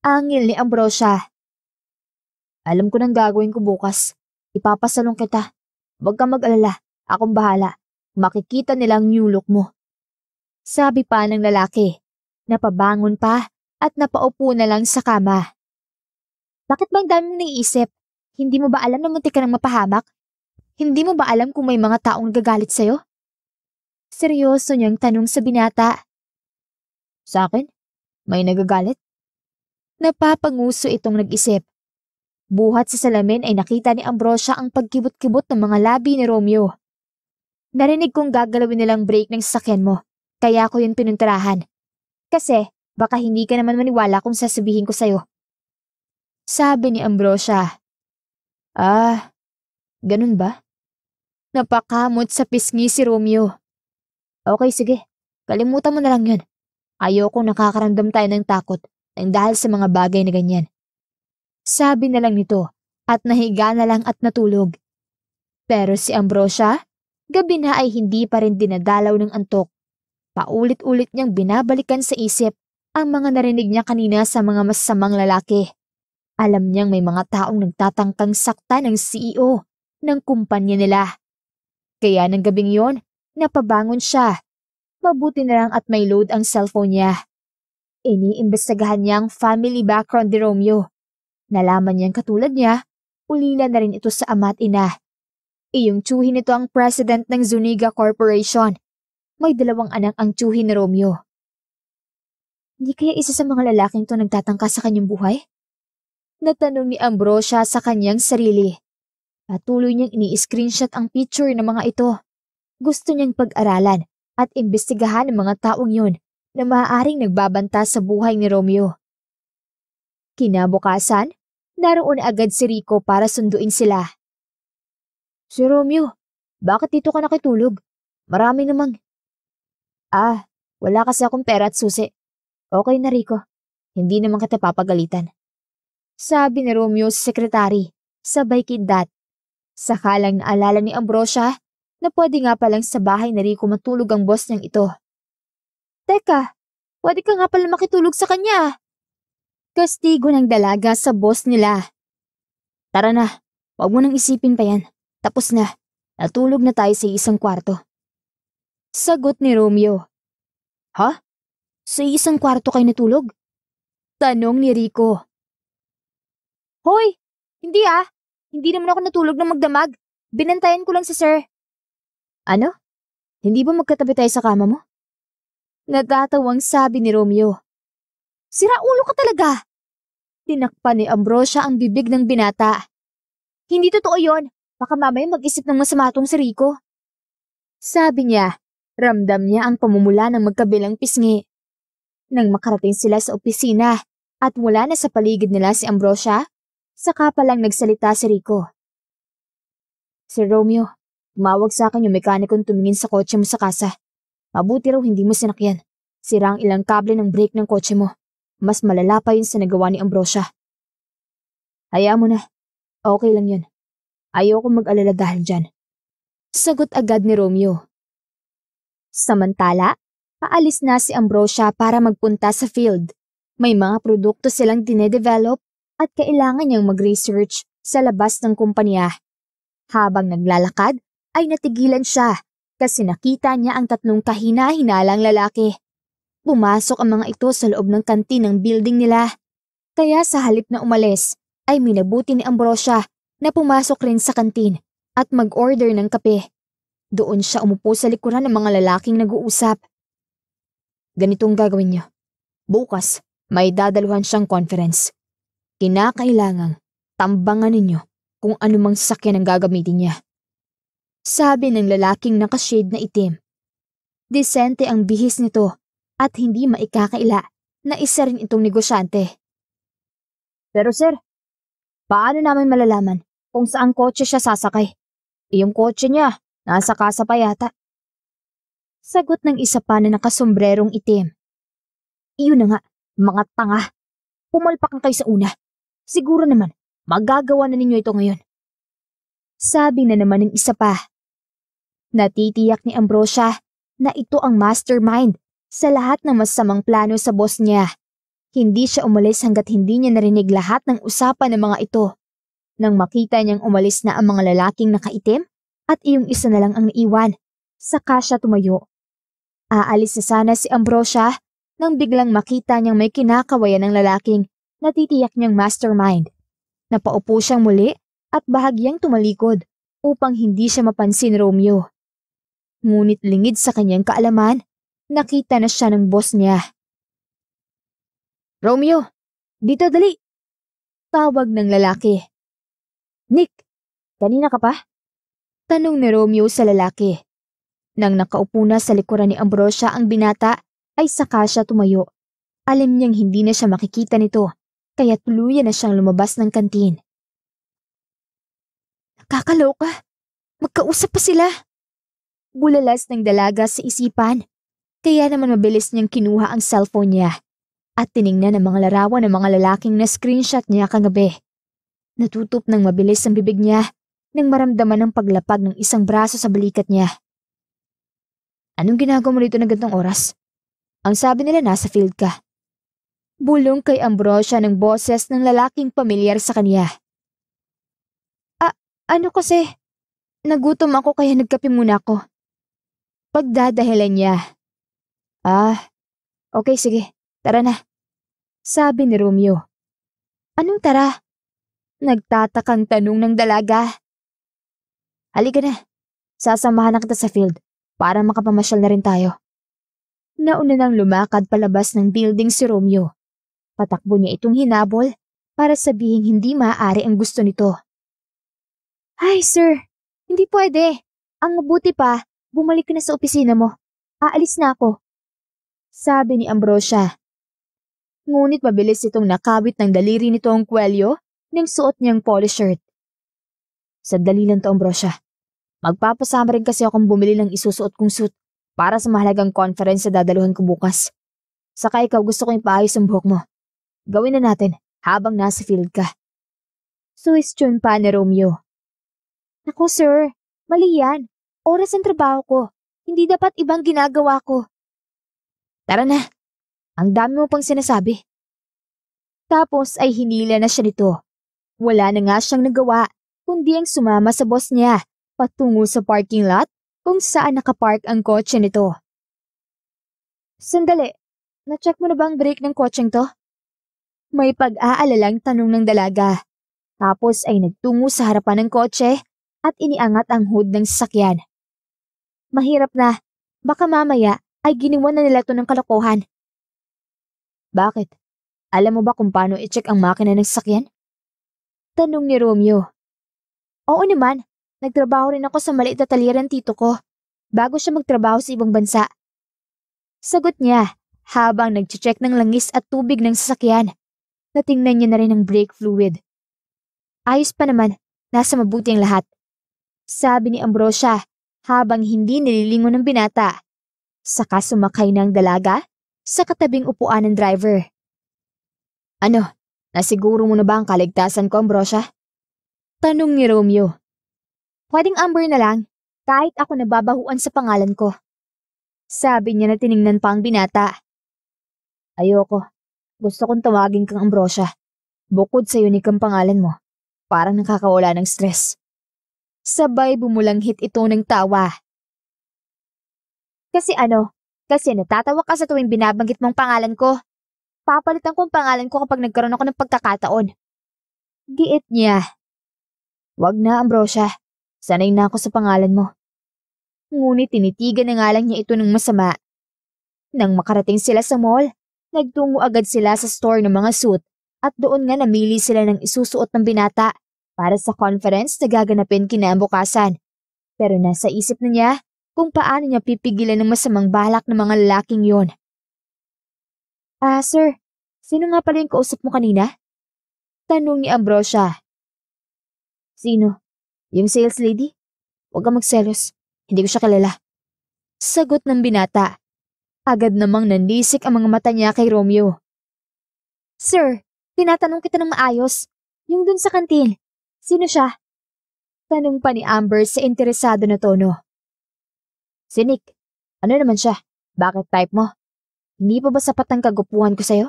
Angil ni Ambrosia. Alam ko nang gagawin ko bukas. Ipapasalong kita. Huwag kang mag-alala. Akong bahala. Makikita nilang new look mo. Sabi pa ng lalaki. Napabangon pa at napaupo na lang sa kama. Bakit bang dami mong naiisip? Hindi mo ba alam na muntik ka ng mapahamak? Hindi mo ba alam kung may mga taong gagalit sa'yo? Seryoso niyang tanong sa binata. Sa akin? May nagagalit? Napapanguso itong nag-isip. Buhat sa salamin ay nakita ni Ambrosia ang pagkibot-kibot ng mga labi ni Romeo. Narinig kong gagalawin nilang break ng sasakyan mo, kaya ko yun pinuntarahan. Kasi, baka hindi ka naman maniwala kung sasabihin ko sa'yo. Sabi ni Ambrosia. Ah, ganun ba? Napakamot sa pisngi si Romeo. Okay, sige. Kalimutan mo na lang yun. Ayoko nakakaramdam tayo ng takot ng dahil sa mga bagay na ganyan. Sabi na lang nito at nahiga na lang at natulog. Pero si Ambrosia, gabi na ay hindi pa rin dinadalaw ng antok. Paulit-ulit niyang binabalikan sa isip ang mga narinig niya kanina sa mga masamang lalaki. Alam niyang may mga taong nagtatangkang sakta ng CEO ng kumpanya nila. Kaya ng gabing yon, Napabangon siya. Mabuti na lang at may load ang cellphone niya. Iniimbestigahan niya ang family background ni Romeo. Nalaman niyang katulad niya, ulila na rin ito sa ama't ina. Iyong tsuhin ito ang president ng Zuniga Corporation. May dalawang anak ang tsuhin ni Romeo. Hindi kaya isa sa mga lalaking to nagtatangka sa kanyang buhay? Natanong ni Ambrosia sa kanyang sarili. Patuloy niyang ini-screenshot ang picture ng mga ito. Gusto niyang pag-aralan at imbestigahan ng mga taong yon na maaaring nagbabanta sa buhay ni Romeo. Kinabukasan, naroon agad si Rico para sunduin sila. Si Romeo, bakit dito ka nakitulog? Marami namang... Ah, wala kasi akong pera at susi. Okay na Rico, hindi naman kita papagalitan. Sabi ni Romeo sa sekretary, sabay kindat. Sakalang naalala ni Ambrosia na pwede nga palang sa bahay na Rico matulog ang boss niyang ito. Teka, pwede ka nga pala makitulog sa kanya. Kastigo ng dalaga sa boss nila. Tara na, huwag mo nang isipin pa yan. Tapos na, natulog na tayo sa isang kwarto. Sagot ni Romeo. Ha? Sa isang kwarto kayo natulog? Tanong ni Rico. Hoy! Hindi ah! Hindi naman ako natulog ng magdamag. Binantayan ko lang si sir. Ano? Hindi ba magkatabi tayo sa kama mo? Natatawang sabi ni Romeo. Sira ulo ka talaga! Tinakpan ni Ambrosia ang bibig ng binata. Hindi totoo yon. Baka mamaya mag-isip ng masama tong si Rico. Sabi niya, ramdam niya ang pamumula ng magkabilang pisngi. Nang makarating sila sa opisina at mula na sa paligid nila si Ambrosia, saka pa lang nagsalita si Rico. Sir Romeo, Tumawag sa akin yung mekanikong tumingin sa kotse mo sa kasa. Mabuti raw hindi mo sinakyan. Sira ang ilang kable ng brake ng kotse mo. Mas malala pa yun sa nagawa ni Ambrosia. Hayaan mo na. Okay lang yun. Ayoko mag-alala dahil dyan. Sagot agad ni Romeo. Samantala, paalis na si Ambrosia para magpunta sa field. May mga produkto silang dinedevelop at kailangan niyang mag-research sa labas ng kumpanya. Habang naglalakad, ay natigilan siya kasi nakita niya ang tatlong kahina-hinalang lalaki. Pumasok ang mga ito sa loob ng kantin ng building nila. Kaya sa halip na umalis, ay minabuti ni Ambrosia na pumasok rin sa kantin at mag-order ng kape. Doon siya umupo sa likuran ng mga lalaking nag-uusap. Ganitong gagawin niyo. Bukas, may dadaluhan siyang conference. Kinakailangang tambangan ninyo kung anumang sasakyan ang gagamitin niya. Sabi ng lalaking nakashade na itim. Desente ang bihis nito at hindi maikakaila na isa rin itong negosyante. Pero sir, paano namin malalaman kung saan kotse siya sasakay? Iyong kotse niya, nasa kasa pa yata. Sagot ng isa pa na nakasombrerong itim. Iyon na nga, mga tanga. Pumalpak kayo sa una. Siguro naman, magagawa na ninyo ito ngayon. Sabi na naman ng isa pa. Natitiyak ni Ambrosia na ito ang mastermind sa lahat ng masamang plano sa boss niya. Hindi siya umalis hanggat hindi niya narinig lahat ng usapan ng mga ito. Nang makita niyang umalis na ang mga lalaking nakaitim at iyong isa na lang ang naiwan, saka siya tumayo. Aalis na sana si Ambrosia nang biglang makita niyang may kinakawayan ng lalaking natitiyak niyang mastermind. Napaupo siyang muli at bahagyang tumalikod upang hindi siya mapansin Romeo. Ngunit lingid sa kanyang kaalaman, nakita na siya ng boss niya. Romeo, dito dali! Tawag ng lalaki. Nick, kanina ka pa? Tanong ni Romeo sa lalaki. Nang nakaupo na sa likuran ni Ambrosia ang binata, ay saka siya tumayo. Alam niyang hindi na siya makikita nito, kaya tuluyan na siyang lumabas ng kantin. Nakakaloka! Magkausap pa sila! bulalas ng dalaga sa isipan. Kaya naman mabilis niyang kinuha ang cellphone niya at tiningnan ang mga larawan ng mga lalaking na screenshot niya kagabi. Natutop ng mabilis ang bibig niya nang maramdaman ang paglapag ng isang braso sa balikat niya. Anong ginagawa mo dito na gantong oras? Ang sabi nila nasa field ka. Bulong kay Ambrosia ng boses ng lalaking pamilyar sa kanya. Ah, ano kasi? Nagutom ako kaya nagkape muna ako. Pagdadahilan niya. Ah, okay sige, tara na. Sabi ni Romeo. Anong tara? Nagtatakang tanong ng dalaga. Halika na, sasamahan na kita sa field para makapamasyal na rin tayo. Nauna nang lumakad palabas ng building si Romeo. Patakbo niya itong hinabol para sabihing hindi maaari ang gusto nito. Ay, sir, hindi pwede. Ang mabuti pa, Bumalik ka na sa opisina mo. Aalis na ako. Sabi ni Ambrosia. Ngunit mabilis itong nakawit ng daliri nitong kwelyo ng suot niyang polo shirt. Sandali lang to, Ambrosia. Magpapasama rin kasi akong bumili ng isusuot kong suit para sa mahalagang conference na dadaluhan ko bukas. Saka ikaw gusto kong paayos ang buhok mo. Gawin na natin habang nasa field ka. Suwestiyon pa ni Romeo. Naku sir, mali yan oras ang trabaho ko. Hindi dapat ibang ginagawa ko. Tara na. Ang dami mo pang sinasabi. Tapos ay hinila na siya nito. Wala na nga siyang nagawa, kundi ang sumama sa boss niya, patungo sa parking lot kung saan nakapark ang kotse nito. Sandali, na-check mo na ba ang brake ng kotseng to? May pag-aalalang tanong ng dalaga. Tapos ay nagtungo sa harapan ng kotse at iniangat ang hood ng sasakyan. Mahirap na. Baka mamaya ay giniwan na nila to ng kalokohan. Bakit? Alam mo ba kung paano i-check ang makina ng sasakyan? Tanong ni Romeo. Oo naman, nagtrabaho rin ako sa maliit na ng tito ko bago siya magtrabaho sa ibang bansa. Sagot niya habang nag-check ng langis at tubig ng sasakyan. Natingnan niya na rin ang brake fluid. Ayos pa naman, nasa mabuti ang lahat. Sabi ni Ambrosia habang hindi nililingon ng binata. Saka sumakay ng dalaga sa katabing upuan ng driver. Ano, nasiguro mo na ba ang kaligtasan ko, Ambrosia? Tanong ni Romeo. Pwedeng Amber na lang, kahit ako nababahuan sa pangalan ko. Sabi niya na tiningnan pa ang binata. Ayoko. Gusto kong tawagin kang Ambrosia. Bukod sa unikang pangalan mo, parang nakakawala ng stress. Sabay bumulanghit ito ng tawa. Kasi ano, kasi natatawa ka sa tuwing binabanggit mong pangalan ko. Papalitan ko ang pangalan ko kapag nagkaroon ako ng pagkakataon. Giit niya. Wag na, Ambrosia. Sanay na ako sa pangalan mo. Ngunit tinitigan na nga lang niya ito ng masama. Nang makarating sila sa mall, nagtungo agad sila sa store ng mga suit at doon nga namili sila ng isusuot ng binata para sa conference na gaganapin kinabukasan. Pero nasa isip na niya kung paano niya pipigilan ng masamang balak ng mga lalaking yon. Ah, sir, sino nga pala yung kausap mo kanina? Tanong ni Ambrosia. Sino? Yung sales lady? Huwag ka magselos. Hindi ko siya kilala. Sagot ng binata. Agad namang nanlisik ang mga mata niya kay Romeo. Sir, tinatanong kita ng maayos. Yung dun sa kantin. Sino siya? Tanong pa ni Amber sa interesado na tono. Si Nick, ano naman siya? Bakit type mo? Hindi pa ba sapat ang kagupuhan ko sa'yo?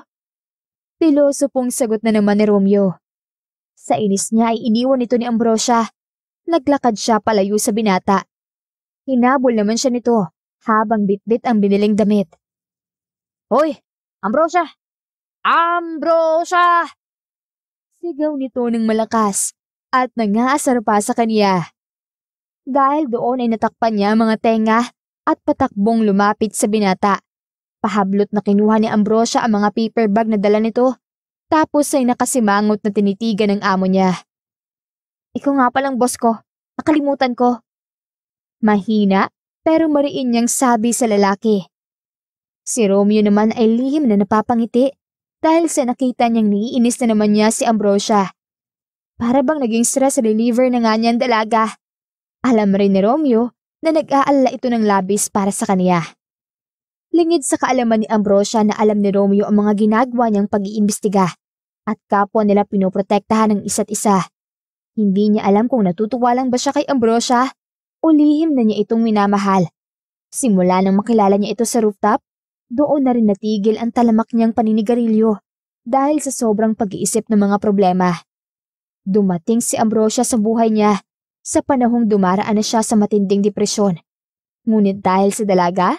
Piloso pong sagot na naman ni Romeo. Sa inis niya ay iniwan ito ni Ambrosia. Naglakad siya palayo sa binata. Hinabol naman siya nito habang bitbit ang biniling damit. Hoy! Ambrosia! Ambrosia! Sigaw nito ng malakas at nangaasar pa sa kanya. Dahil doon ay natakpan niya mga tenga at patakbong lumapit sa binata. Pahablot na kinuha ni Ambrosia ang mga paper bag na dala nito, tapos ay nakasimangot na tinitigan ng amo niya. Ikaw nga palang boss ko, nakalimutan ko. Mahina pero mariin niyang sabi sa lalaki. Si Romeo naman ay lihim na napapangiti dahil sa nakita niyang niinis na naman niya si Ambrosia. Para bang naging stress reliever na nga niyan dalaga. Alam rin ni Romeo na nag-aalala ito ng labis para sa kaniya. Lingid sa kaalaman ni Ambrosia na alam ni Romeo ang mga ginagawa niyang pag-iimbestiga at kapwa nila pinoprotektahan ng isa't isa. Hindi niya alam kung natutuwa lang ba siya kay Ambrosia o lihim na niya itong minamahal. Simula nang makilala niya ito sa rooftop, doon na rin natigil ang talamak niyang paninigarilyo dahil sa sobrang pag-iisip ng mga problema. Dumating si Ambrosia sa buhay niya sa panahong dumaraan na siya sa matinding depresyon. Ngunit dahil sa dalaga,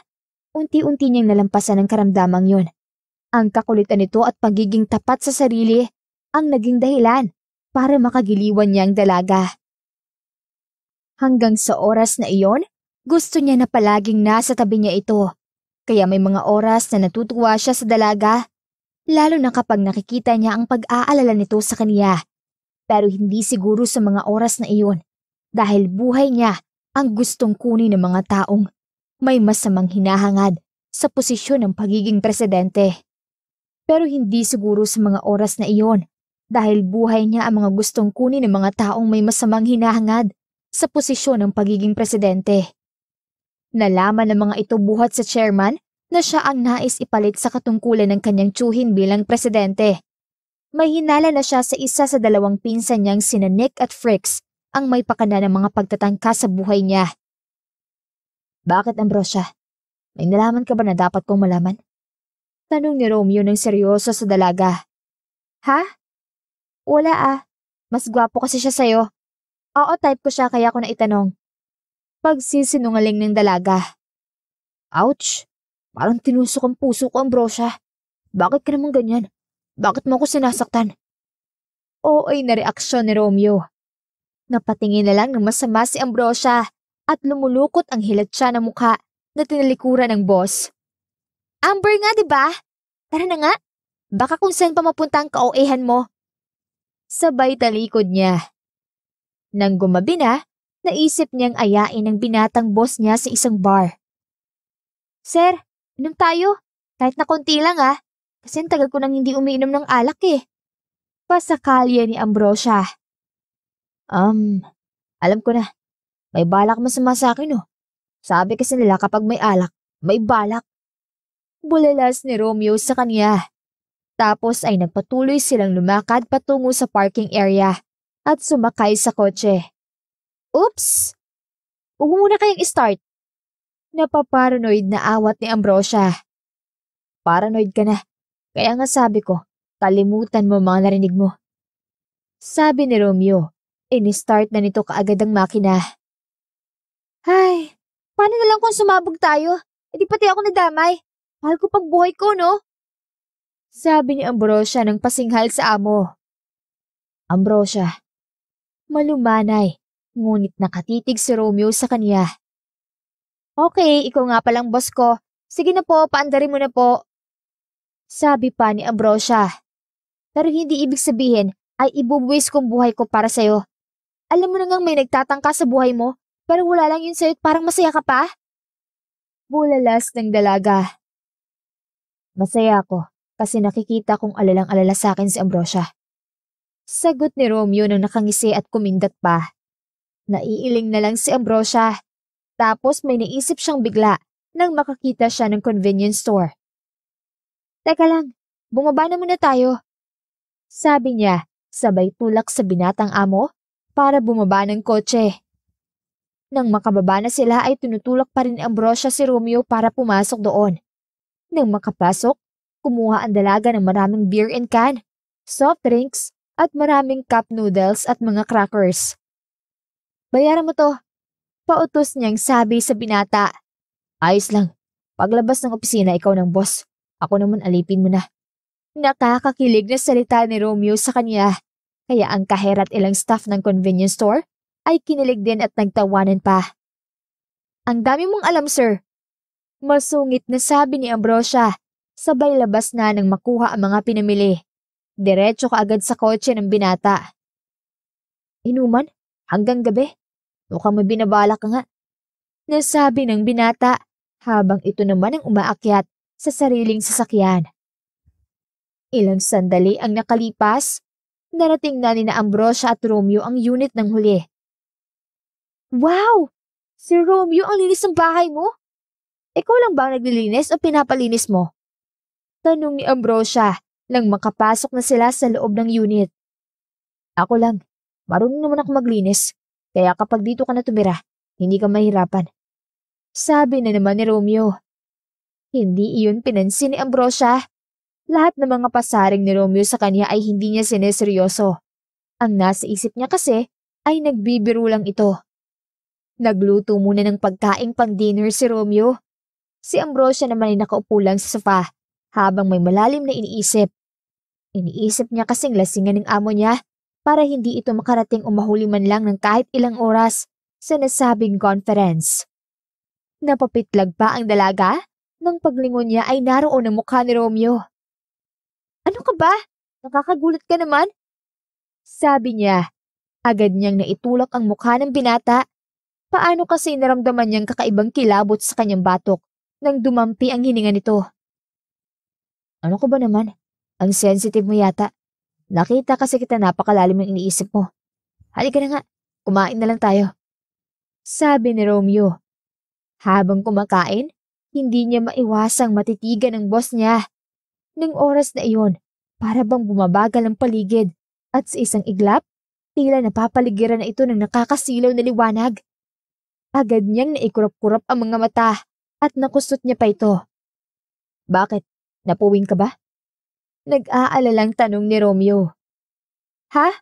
unti-unti niyang nalampasan ang karamdamang yun. Ang kakulitan nito at pagiging tapat sa sarili ang naging dahilan para makagiliwan niya ang dalaga. Hanggang sa oras na iyon, gusto niya na palaging nasa tabi niya ito. Kaya may mga oras na natutuwa siya sa dalaga, lalo na kapag nakikita niya ang pag-aalala nito sa kaniya pero hindi siguro sa mga oras na iyon dahil buhay niya ang gustong kunin ng mga taong may masamang hinahangad sa posisyon ng pagiging presidente. Pero hindi siguro sa mga oras na iyon dahil buhay niya ang mga gustong kunin ng mga taong may masamang hinahangad sa posisyon ng pagiging presidente. Nalaman ng mga ito buhat sa chairman na siya ang nais ipalit sa katungkulan ng kanyang tsuhin bilang presidente may hinala na siya sa isa sa dalawang pinsan niyang sina Nick at Fricks ang may pakana ng mga pagtatangka sa buhay niya. Bakit Ambrosia? May nalaman ka ba na dapat kong malaman? Tanong ni Romeo ng seryoso sa dalaga. Ha? Wala ah. Mas gwapo kasi siya sa'yo. Oo, type ko siya kaya ako na itanong. Pagsisinungaling ng dalaga. Ouch! Parang tinusok ang puso ko, Ambrosia. Bakit ka naman ganyan? Bakit mo ako sinasaktan? Oo'y ay nareaksyon ni Romeo. Napatingin na lang ng masama si Ambrosia at lumulukot ang hilat siya ng mukha na tinalikuran ng boss. Amber nga, di ba? Tara na nga. Baka kung saan pa mapunta ang kaoehan mo. Sabay talikod niya. Nang gumabi na, naisip niyang ayain ang binatang boss niya sa isang bar. Sir, inom tayo. Kahit na konti lang ah. Kasi ang tagal ko nang hindi umiinom ng alak eh. Pasakalya ni Ambrosia. Um, alam ko na. May balak masama sa akin oh. Sabi kasi nila kapag may alak, may balak. Bulalas ni Romeo sa kanya. Tapos ay nagpatuloy silang lumakad patungo sa parking area at sumakay sa kotse. Oops! Huwag muna kayong start. Napaparanoid na awat ni Ambrosia. Paranoid ka na. Kaya nga sabi ko, kalimutan mo mga narinig mo. Sabi ni Romeo, ini-start na nito kaagad ang makina. Ay, paano na lang kung sumabog tayo? E di pati ako nadamay. Mahal ko pag buhay ko, no? Sabi ni Ambrosia ng pasinghal sa amo. Ambrosia, malumanay, ngunit nakatitig si Romeo sa kanya. Okay, ikaw nga palang boss ko. Sige na po, paandarin mo na po. Sabi pa ni Ambrosia. Pero hindi ibig sabihin ay ibubuwis kong buhay ko para sa'yo. Alam mo na ngang may nagtatangka sa buhay mo, pero wala lang yun sa'yo at parang masaya ka pa? Bulalas ng dalaga. Masaya ako kasi nakikita kong alalang-alala sa akin si Ambrosia. Sagot ni Romeo nang nakangisi at kumindat pa. Naiiling na lang si Ambrosia. Tapos may naisip siyang bigla nang makakita siya ng convenience store. Teka lang, bumaba na muna tayo. Sabi niya, sabay tulak sa binatang amo para bumaba ng kotse. Nang makababa na sila ay tunutulak pa rin ang brosya si Romeo para pumasok doon. Nang makapasok, kumuha ang dalaga ng maraming beer and can, soft drinks, at maraming cup noodles at mga crackers. Bayaran mo to. Pautos niyang sabi sa binata. Ayos lang. Paglabas ng opisina, ikaw ng boss. Ako naman alipin mo na. Nakakakilig na salita ni Romeo sa kanya. Kaya ang kaherat ilang staff ng convenience store ay kinilig din at nagtawanan pa. Ang dami mong alam, sir. Masungit na sabi ni Ambrosia, sabay labas na nang makuha ang mga pinamili. Diretso ka agad sa kotse ng binata. Inuman, hanggang gabi. Mukhang may binabala ka nga. Nasabi ng binata habang ito naman ang umaakyat sa sariling sasakyan. Ilang sandali ang nakalipas, narating na ni na Ambrosia at Romeo ang unit ng huli. Wow! Si Romeo ang linis ng bahay mo? Ikaw lang ba ang naglilinis o pinapalinis mo? Tanong ni Ambrosia nang makapasok na sila sa loob ng unit. Ako lang. Marunong naman ako maglinis. Kaya kapag dito ka na tumira, hindi ka mahirapan. Sabi na naman ni Romeo hindi iyon pinansin ni Ambrosia. Lahat ng mga pasaring ni Romeo sa kanya ay hindi niya sineseryoso. Ang nasa isip niya kasi ay nagbibiro lang ito. Nagluto muna ng pagkaing pang-dinner si Romeo. Si Ambrosia naman ay nakaupo lang sa sofa habang may malalim na iniisip. Iniisip niya kasing lasingan ng amo niya para hindi ito makarating umahuli man lang ng kahit ilang oras sa nasabing conference. Napapitlag pa ang dalaga? Nang paglingon niya ay naroon ang mukha ni Romeo. Ano ka ba? Nakakagulat ka naman? Sabi niya. Agad niyang naitulak ang mukha ng binata. Paano kasi naramdaman niyang kakaibang kilabot sa kanyang batok nang dumampi ang hininga nito. Ano ko ba naman? Ang sensitive mo yata. Nakita kasi kita napakalalim ng iniisip mo. Halika na nga, kumain na lang tayo. Sabi ni Romeo. Habang kumakain, hindi niya maiwasang matitigan ang boss niya. Nang oras na iyon, para bang bumabagal ang paligid at sa isang iglap, tila napapaligiran na ito ng nakakasilaw na liwanag. Agad niyang naikurap-kurap ang mga mata at nakusot niya pa ito. Bakit? Napuwing ka ba? Nag-aalalang tanong ni Romeo. Ha?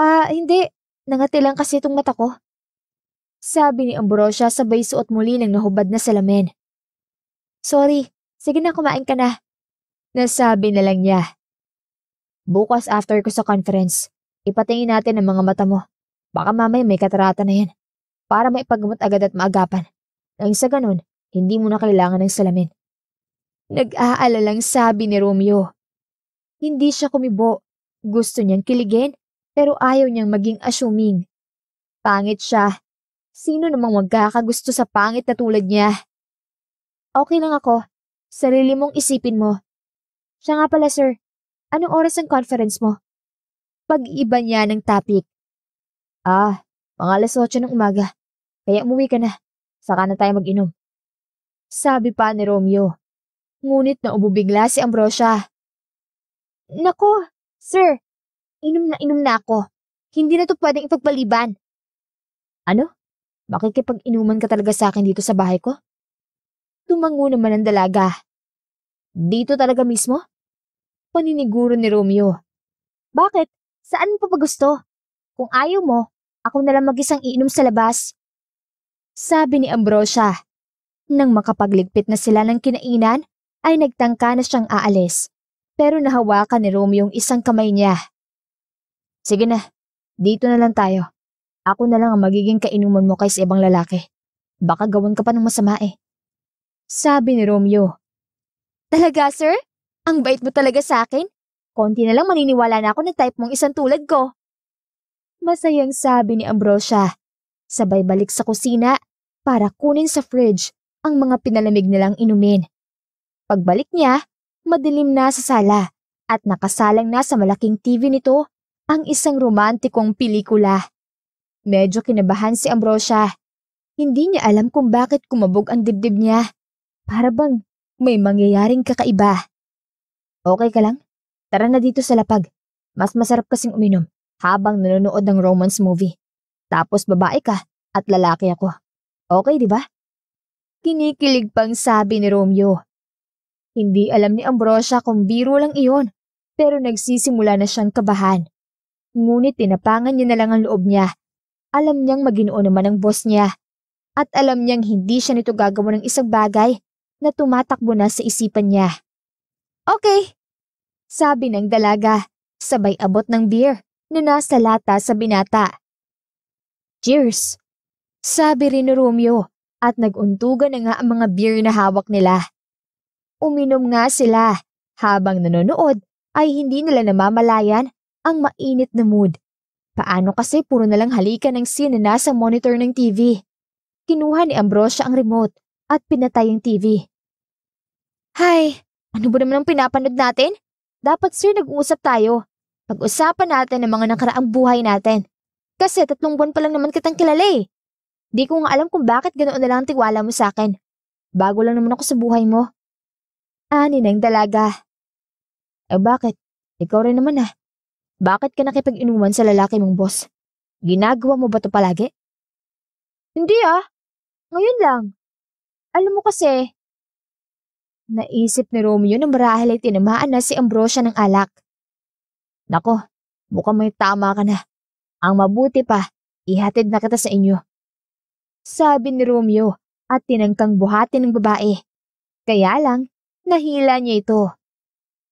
Ah, uh, hindi. Nangati lang kasi itong mata ko. Sabi ni Ambrosia sabay suot muli ng nahubad na salamin. Sorry, sige na kumain ka na. Nasabi na lang niya. Bukas after ko sa conference, ipatingin natin ang mga mata mo. Baka mamay may katarata na yan. Para maipagamot agad at maagapan. Nang sa ganun, hindi mo na kailangan ng salamin. Nag-aalalang sabi ni Romeo. Hindi siya kumibo. Gusto niyang kiligin, pero ayaw niyang maging assuming. Pangit siya. Sino namang magkakagusto sa pangit na tulad niya? Okay lang ako. Sarili mong isipin mo. Siya nga pala sir, anong oras ang conference mo? Pag-iba niya ng topic. Ah, mga alas 8 ng umaga. Kaya umuwi ka na. Saka na tayo mag-inom. Sabi pa ni Romeo. Ngunit naububigla si Ambrosia. Nako, sir. Inom na inom na ako. Hindi na to pwedeng ipagpaliban. Ano? Makikipag-inuman ka talaga sa akin dito sa bahay ko? Tumango naman ang dalaga. Dito talaga mismo? Paniniguro ni Romeo. Bakit? Saan mo pa gusto? Kung ayaw mo, ako na lang mag-isang iinom sa labas. Sabi ni Ambrosia. Nang makapagligpit na sila ng kinainan, ay nagtangka na siyang aalis. Pero nahawakan ni Romeo ang isang kamay niya. Sige na, dito na lang tayo. Ako na lang ang magiging kainuman mo kay sa ibang lalaki. Baka gawin ka pa ng masama eh. Sabi ni Romeo. Talaga, sir? Ang bait mo talaga sa akin? Konti na lang maniniwala na ako na type mong isang tulad ko. Masayang sabi ni Ambrosia. Sabay balik sa kusina para kunin sa fridge ang mga pinalamig nilang inumin. Pagbalik niya, madilim na sa sala at nakasalang na sa malaking TV nito ang isang romantikong pelikula. Medyo kinabahan si Ambrosia. Hindi niya alam kung bakit kumabog ang dibdib niya para bang may mangyayaring kakaiba. Okay ka lang? Tara na dito sa lapag. Mas masarap kasing uminom habang nanonood ng romance movie. Tapos babae ka at lalaki ako. Okay, di ba? Kinikilig pang sabi ni Romeo. Hindi alam ni Ambrosia kung biro lang iyon, pero nagsisimula na siyang kabahan. Ngunit tinapangan niya na lang ang loob niya. Alam niyang maginoo naman ang boss niya. At alam niyang hindi siya nito gagawa ng isang bagay na tumatakbo na sa isipan niya. Okay, sabi ng dalaga, sabay abot ng beer na nasa lata sa binata. Cheers! Sabi rin ni Romeo at naguntugan na nga ang mga beer na hawak nila. Uminom nga sila habang nanonood ay hindi nila namamalayan ang mainit na mood. Paano kasi puro nalang halika ng scene na nasa monitor ng TV. Kinuha ni Ambrosia ang remote at pinatay ang TV. Hay, ano ba naman ang pinapanood natin? Dapat sir nag-uusap tayo. Pag-usapan natin ang mga nakaraang buhay natin. Kasi tatlong buwan pa lang naman kitang kilala eh. Di ko nga alam kung bakit ganoon na lang ang tiwala mo sa akin. Bago lang naman ako sa buhay mo. Ani ah, na yung dalaga. Eh bakit? Ikaw rin naman ah. Bakit ka nakipag-inuman sa lalaki mong boss? Ginagawa mo ba to palagi? Hindi ah. Ngayon lang. Alam mo kasi, Naisip ni Romeo na marahil ay tinamaan na si Ambrosia ng alak. Nako, mukhang may tama ka na. Ang mabuti pa, ihatid na kita sa inyo. Sabi ni Romeo at tinangkang buhatin ng babae. Kaya lang, nahila niya ito.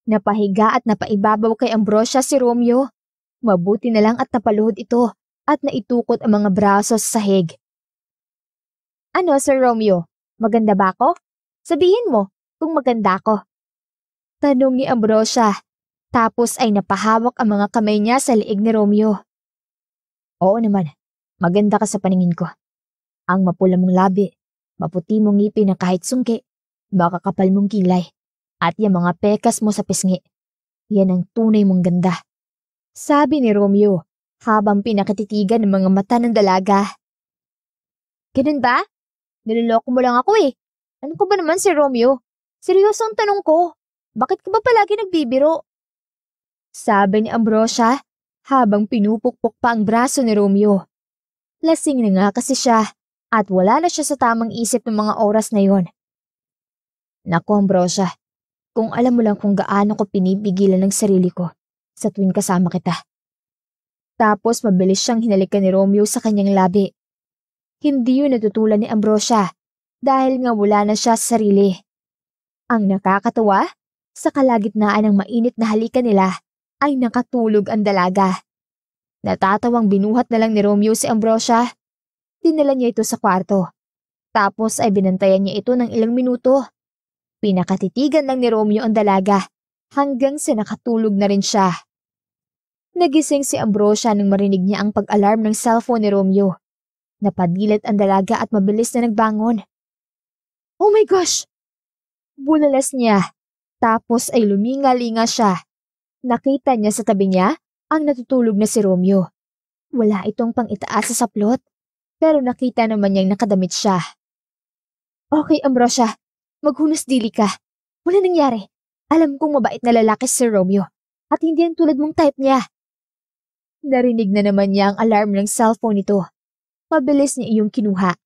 Napahiga at napaibabaw kay Ambrosia si Romeo. Mabuti na lang at napaluhod ito at naitukot ang mga braso sa sahig. Ano, Sir Romeo? Maganda ba ako? Sabihin mo, kung maganda ko. Tanong ni Ambrosia, tapos ay napahawak ang mga kamay niya sa liig ni Romeo. Oo naman, maganda ka sa paningin ko. Ang mapula mong labi, maputi mong ngipin na kahit sungki, makakapal mong kilay, at yung mga pekas mo sa pisngi. Yan ang tunay mong ganda. Sabi ni Romeo, habang pinakatitigan ng mga mata ng dalaga. Ganun ba? Niloloko mo lang ako eh. Ano ko ba naman si Romeo? Seryoso ang tanong ko. Bakit ka ba palagi nagbibiro? Sabi ni Ambrosia habang pinupukpok pa ang braso ni Romeo. Lasing na nga kasi siya at wala na siya sa tamang isip ng mga oras na yon. Naku Ambrosia, kung alam mo lang kung gaano ko pinipigilan ng sarili ko sa tuwing kasama kita. Tapos mabilis siyang hinalikan ni Romeo sa kanyang labi. Hindi yun natutulan ni Ambrosia dahil nga wala na siya sa sarili. Ang nakakatuwa, sa kalagitnaan ng mainit na halika nila ay nakatulog ang dalaga. Natatawang binuhat na lang ni Romeo si Ambrosia. Dinala niya ito sa kwarto. Tapos ay binantayan niya ito ng ilang minuto. Pinakatitigan lang ni Romeo ang dalaga hanggang sa nakatulog na rin siya. Nagising si Ambrosia nang marinig niya ang pag-alarm ng cellphone ni Romeo. Napadilat ang dalaga at mabilis na nagbangon. Oh my gosh! Bulalas niya. Tapos ay lumingalinga siya. Nakita niya sa tabi niya ang natutulog na si Romeo. Wala itong pangitaas sa saplot, pero nakita naman niyang nakadamit siya. Okay, Ambrosia. Maghunas dili ka. Wala nangyari. Alam kong mabait na lalaki si Romeo at hindi ang tulad mong type niya. Narinig na naman niya ang alarm ng cellphone nito. Mabilis niya iyong kinuha.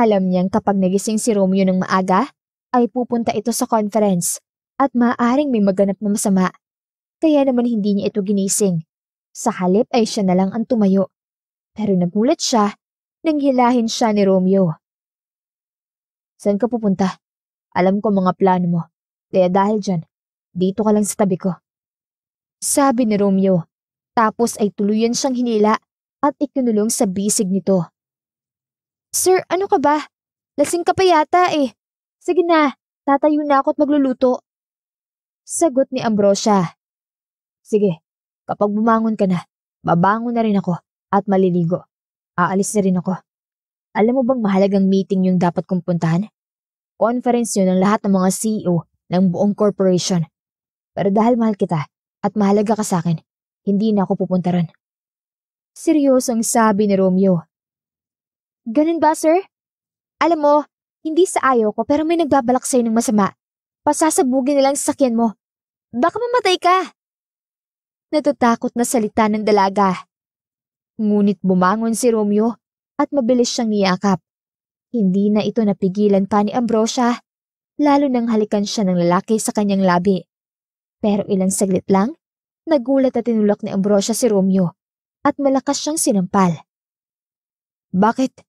Alam niyang kapag nagising si Romeo ng maaga, ay pupunta ito sa conference at maaring may maganap na masama. Kaya naman hindi niya ito ginising. Sa halip ay siya na lang ang tumayo. Pero nagulat siya nang hilahin siya ni Romeo. Saan ka pupunta? Alam ko mga plano mo. Kaya dahil dyan, dito ka lang sa tabi ko. Sabi ni Romeo. Tapos ay tuluyan siyang hinila at ikinulong sa bisig nito. Sir, ano ka ba? Lasing ka pa yata eh. Sige na, tatayo na ako at magluluto. Sagot ni Ambrosia. Sige, kapag bumangon ka na, babangon na rin ako at maliligo. Aalis na rin ako. Alam mo bang mahalagang meeting yung dapat kong puntahan? Conference yun ng lahat ng mga CEO ng buong corporation. Pero dahil mahal kita at mahalaga ka sa akin, hindi na ako pupunta ron. Seryosong sabi ni Romeo. Ganun ba, sir? Alam mo, hindi sa ayaw ko pero may nagbabalak sa'yo ng masama. Pasasabugin nilang sasakyan mo. Baka mamatay ka! Natatakot na salita ng dalaga. Ngunit bumangon si Romeo at mabilis siyang niyakap. Hindi na ito napigilan pa ni Ambrosia, lalo nang halikan siya ng lalaki sa kanyang labi. Pero ilang saglit lang, nagulat at tinulak ni Ambrosia si Romeo at malakas siyang sinampal. Bakit?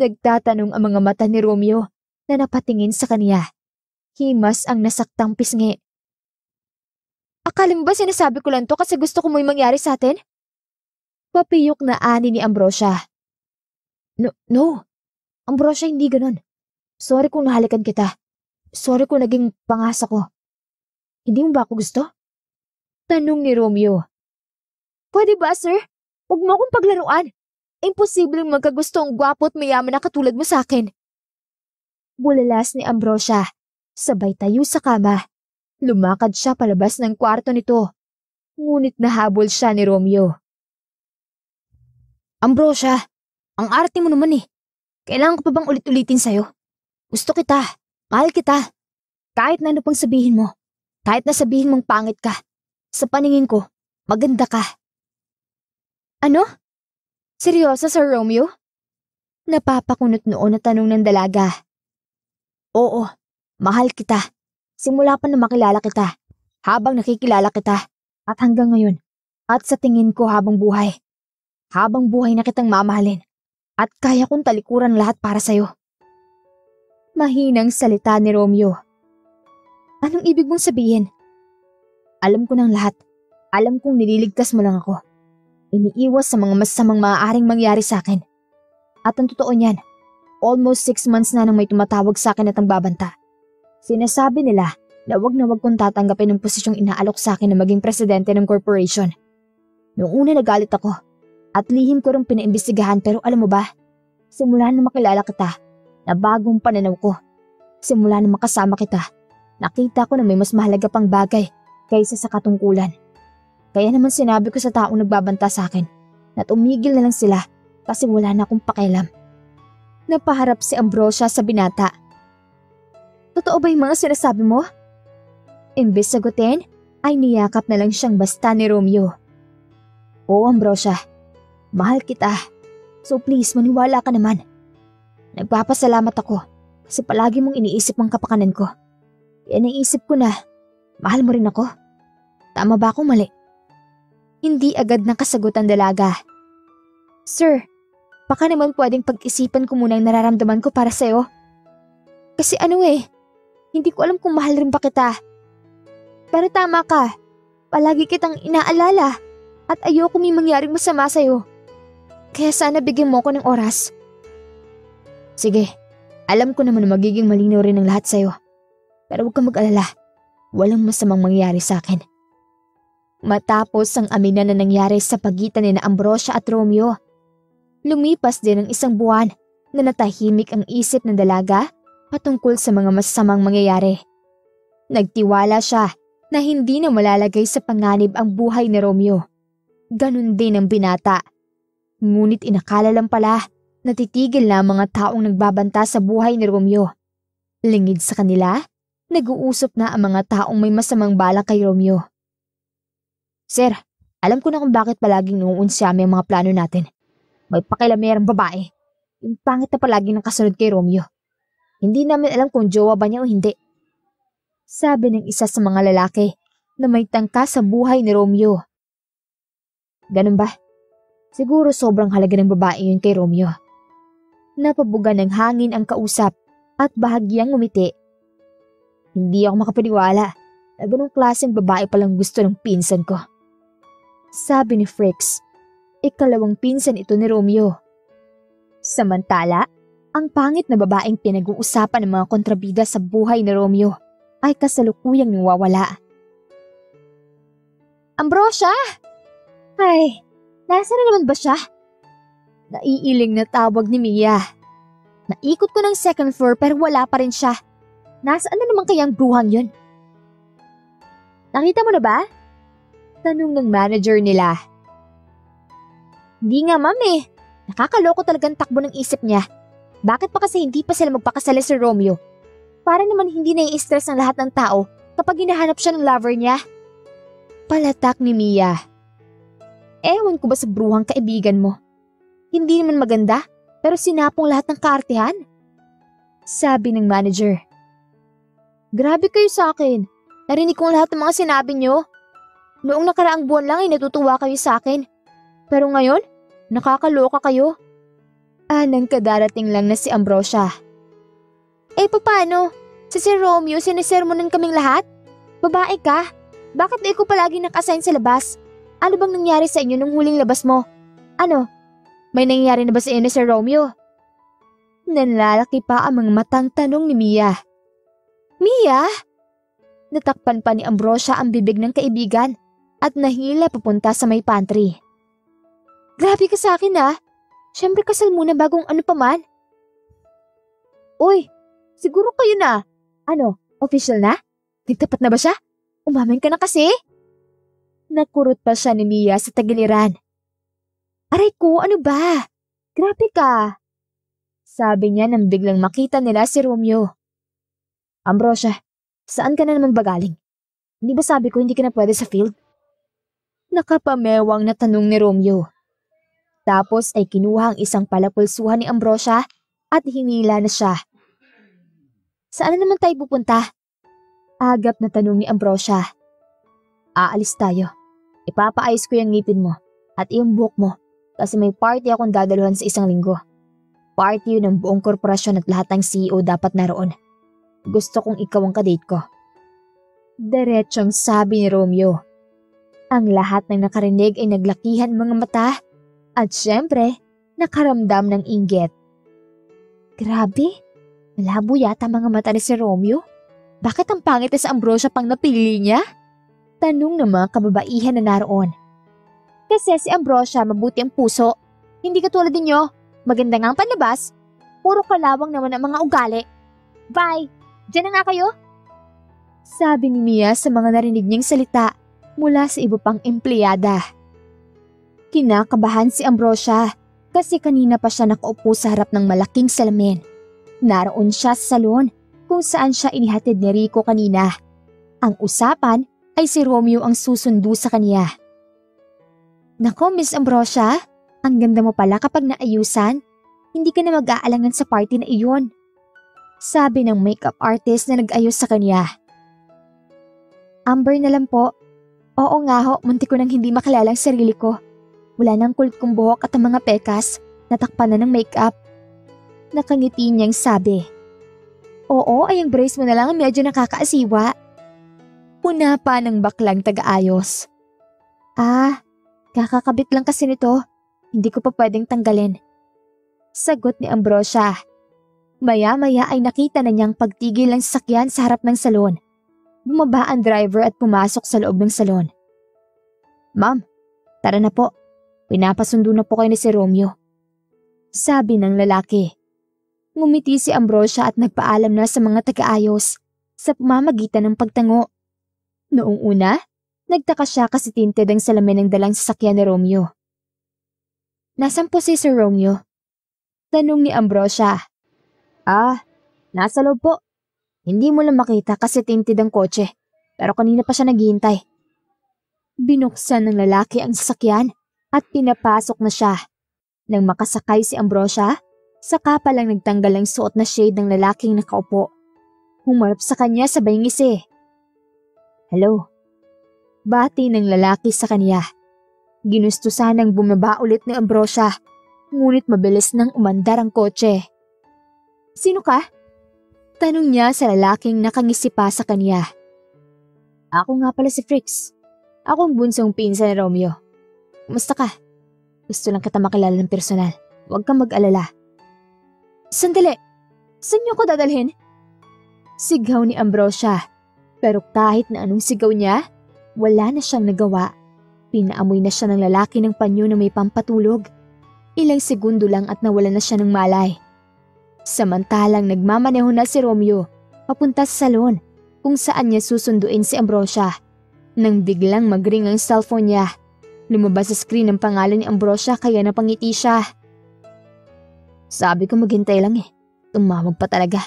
Nagtatanong ang mga mata ni Romeo na napatingin sa kanya. Himas ang nasaktang pisngi. Akala mo ba sinasabi ko lang to kasi gusto ko mo'y mangyari sa atin? Papiyok na ani ni Ambrosia. No, no. Ambrosia hindi ganon. Sorry kung nahalikan kita. Sorry kung naging pangasa ko. Hindi mo ba ako gusto? Tanong ni Romeo. Pwede ba, sir? Huwag mo akong paglaruan. Imposibleng magkagusto ang gwapo at mayaman na katulad mo sa akin. Bulalas ni Ambrosia. Sabay tayo sa kama. Lumakad siya palabas ng kwarto nito. Ngunit nahabol siya ni Romeo. Ambrosia, ang arte mo naman eh. Kailangan ko pa bang ulit-ulitin sa'yo? Gusto kita. Mahal kita. Kahit na ano pang sabihin mo. Kahit na sabihin mong pangit ka. Sa paningin ko, maganda ka. Ano? Seryoso, Sir Romeo? Napapakunot noon na tanong ng dalaga. Oo, mahal kita. Simula pa na makilala kita. Habang nakikilala kita. At hanggang ngayon. At sa tingin ko habang buhay. Habang buhay na kitang mamahalin. At kaya kong talikuran lahat para sa'yo. Mahinang salita ni Romeo. Anong ibig mong sabihin? Alam ko ng lahat. Alam kong nililigtas mo lang ako. Iniiwas sa mga masamang maaaring mangyari sa akin. At ang totoo niyan, almost six months na nang may tumatawag sa akin at ang babanta. Sinasabi nila na wag na wag kong tatanggapin ang posisyong inaalok sa akin na maging presidente ng corporation. Noong una nagalit ako at lihim ko rin pinaimbestigahan pero alam mo ba, simula na makilala kita na bagong pananaw ko. Simula na makasama kita, nakita ko na may mas mahalaga pang bagay kaysa sa katungkulan. Kaya naman sinabi ko sa taong nagbabanta sa akin na tumigil na lang sila kasi wala na akong pakialam. Napaharap si Ambrosia sa binata. Totoo ba yung mga sinasabi mo? Imbes sagutin, ay niyakap na lang siyang basta ni Romeo. Oo Ambrosia, mahal kita. So please maniwala ka naman. Nagpapasalamat ako kasi palagi mong iniisip ang kapakanan ko. Kaya naisip ko na mahal mo rin ako. Tama ba akong mali? Hindi agad nakasagot ang dalaga. Sir, baka naman pwedeng pag-isipan ko muna yung nararamdaman ko para sa'yo. Kasi ano eh, hindi ko alam kung mahal rin ba kita. Pero tama ka, palagi kitang inaalala at ayoko may mangyaring masama sa'yo. Kaya sana bigyan mo ko ng oras. Sige, alam ko naman magiging malinaw rin ang lahat sa'yo. Pero huwag kang mag-alala, walang masamang mangyari sa akin. Matapos ang aminan na nangyari sa pagitan ni Ambrosia at Romeo. Lumipas din ang isang buwan na natahimik ang isip ng dalaga patungkol sa mga masamang mangyayari. Nagtiwala siya na hindi na malalagay sa panganib ang buhay ni Romeo. Ganun din ang binata. Ngunit inakala lang pala na titigil na mga taong nagbabanta sa buhay ni Romeo. Lingid sa kanila, nag-uusap na ang mga taong may masamang bala kay Romeo. Sir, alam ko na kung bakit palaging nuunsiyami ang mga plano natin. May pakilamerang babae. Yung pangit na palaging nakasunod kay Romeo. Hindi namin alam kung jowa ba niya o hindi. Sabi ng isa sa mga lalaki na may tangka sa buhay ni Romeo. Ganun ba? Siguro sobrang halaga ng babae yun kay Romeo. Napabuga ng hangin ang kausap at bahagyang umiti. Hindi ako makapaniwala na ganong klaseng babae palang gusto ng pinsan ko. Sabi ni Fricks, ikalawang pinsan ito ni Romeo. Samantala, ang pangit na babaeng pinag-uusapan ng mga kontrabida sa buhay ni Romeo ay kasalukuyang niwawala. Ambrosia! Ay, nasa na naman ba siya? Naiiling na tawag ni Mia. Naikot ko ng second floor pero wala pa rin siya. Nasaan na naman kayang bruhang yon? Nakita mo na ba? Tanong ng manager nila. Hindi nga ma'am eh. Nakakaloko ang takbo ng isip niya. Bakit pa kasi hindi pa sila magpakasal si Romeo? Para naman hindi na i-stress ang lahat ng tao kapag hinahanap siya ng lover niya. Palatak ni Mia. Ewan ko ba sa bruhang kaibigan mo? Hindi naman maganda, pero sinapong lahat ng kaartihan. Sabi ng manager. Grabe kayo sa akin. Narinig kong lahat ng mga sinabi niyo. Noong nakaraang buwan lang ay eh, natutuwa kayo sa akin. Pero ngayon, nakakaloka kayo. Anang ah, kadarating lang na si Ambrosia. Eh paano? Sa si Romeo sinisermonan kaming lahat? Babae ka? Bakit na ko palagi nakasign sa labas? Ano bang nangyari sa inyo nung huling labas mo? Ano? May nangyari na ba sa inyo Sir Romeo? Nanlalaki pa ang mga matang tanong ni Mia. Mia? Natakpan pa ni Ambrosia ang bibig ng kaibigan at nahila papunta sa may pantry. Grabe ka sa akin ah. Siyempre kasal muna bagong ano pa man. Uy, siguro kayo na. Ano, official na? Nagtapat na ba siya? Umamin ka na kasi? Nakurot pa siya ni Mia sa tagiliran. Aray ko, ano ba? Grabe ka. Sabi niya nang biglang makita nila si Romeo. Ambrosia, saan ka na naman bagaling? Hindi ba sabi ko hindi ka na pwede sa field? Nakapamewang na tanong ni Romeo. Tapos ay kinuha ang isang palapulsuhan ni Ambrosia at hinila na siya. Saan naman tayo pupunta? Agap na tanong ni Ambrosia. Aalis tayo. Ipapaayos ko yung ngipin mo at iyong buhok mo kasi may party akong dadaluhan sa isang linggo. Party yun ng buong korporasyon at lahat ng CEO dapat naroon. Gusto kong ikaw ang kadate ko. Diretsyong sabi ni Romeo. Ang lahat ng nakarinig ay naglakihan mga mata at syempre nakaramdam ng inggit. Grabe, malabo yata mga mata ni si Romeo. Bakit ang pangit sa Ambrosia pang napili niya? Tanong ng mga kababaihan na naroon. Kasi si Ambrosia mabuti ang puso. Hindi katulad ninyo, maganda nga ang panlabas. Puro kalawang naman ang mga ugali. Bye! Diyan na nga kayo! Sabi ni Mia sa mga narinig niyang salita mula sa iba pang empleyada. Kinakabahan si Ambrosia kasi kanina pa siya nakaupo sa harap ng malaking salamin. Naroon siya sa salon kung saan siya inihatid ni Rico kanina. Ang usapan ay si Romeo ang susundo sa kanya. Nako, Miss Ambrosia, ang ganda mo pala kapag naayusan. Hindi ka na mag-aalangan sa party na iyon. Sabi ng makeup artist na nag-ayos sa kanya. Amber na lang po, Oo nga ho, munti ko nang hindi makilala ang sarili ko. Wala nang kulit kong buhok at ang mga pekas, natakpan na ng make-up. Nakangiti niyang sabi. Oo, ay ang brace mo na lang medyo nakakaasiwa. Puna pa ng baklang tagaayos. Ah, kakakabit lang kasi nito. Hindi ko pa pwedeng tanggalin. Sagot ni Ambrosia. Maya-maya ay nakita na niyang pagtigil ng sakyan sa harap ng salon Bumaba ang driver at pumasok sa loob ng salon. Ma'am, tara na po. Pinapasundo na po kayo ni si Romeo. Sabi ng lalaki. Ngumiti si Ambrosia at nagpaalam na sa mga taga-ayos sa pamamagitan ng pagtango. Noong una, nagtaka siya kasi tinted ang salamin ng dalang sasakyan ni Romeo. Nasaan po si Sir Romeo? Tanong ni Ambrosia. Ah, nasa loob po. Hindi mo lang makita kasi tinted ang kotse, pero kanina pa siya naghihintay. Binuksan ng lalaki ang sasakyan at pinapasok na siya. Nang makasakay si Ambrosia, saka pa lang nagtanggal ang suot na shade ng lalaking nakaupo. Humarap sa kanya sabay ngisi. Eh. Hello. Bati ng lalaki sa kanya. Ginusto sanang bumaba ulit ni Ambrosia, ngunit mabilis nang umandar ang kotse. Sino ka? Tanong niya sa lalaking nakangisi pa sa kanya. Ako nga pala si Frix. Akong bunsong pinsan ni Romeo. Kumusta ka? Gusto lang kita makilala ng personal. Huwag kang mag-alala. Sandali! Saan niyo ko dadalhin? Sigaw ni Ambrosia. Pero kahit na anong sigaw niya, wala na siyang nagawa. Pinaamoy na siya ng lalaki ng panyo na may pampatulog. Ilang segundo lang at nawala na siya ng malay. Samantalang nagmamaneho na si Romeo papunta sa salon kung saan niya susunduin si Ambrosia. Nang biglang magring ang cellphone niya, lumabas sa screen ang pangalan ni Ambrosia kaya napangiti siya. Sabi ko maghintay lang eh, tumawag pa talaga.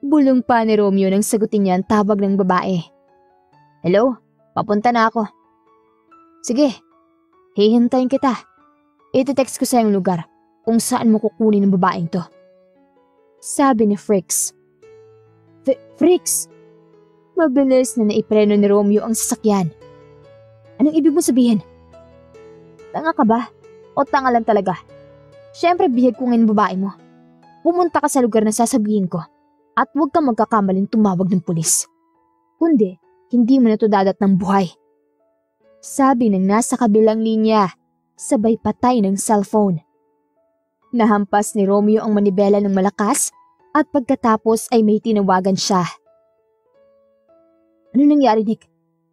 Bulong pa ni Romeo nang sagutin niya ang tawag ng babae. Hello, papunta na ako. Sige, hihintayin kita. Iti-text ko sa yung lugar kung saan mo kukunin ang babaeng to. Sabi ni Fricks. Fricks! Mabilis na naipreno ni Romeo ang sasakyan. Anong ibig mo sabihin? Tanga ka ba? O tanga lang talaga? Siyempre bihag kong ngayon babae mo. Pumunta ka sa lugar na sasabihin ko at huwag kang magkakamaling tumawag ng pulis. Kundi, hindi mo na to dadat ng buhay. Sabi ng nasa kabilang linya, sabay patay ng cellphone. Nahampas ni Romeo ang manibela ng malakas at pagkatapos ay may tinawagan siya. Ano nangyari, Nick?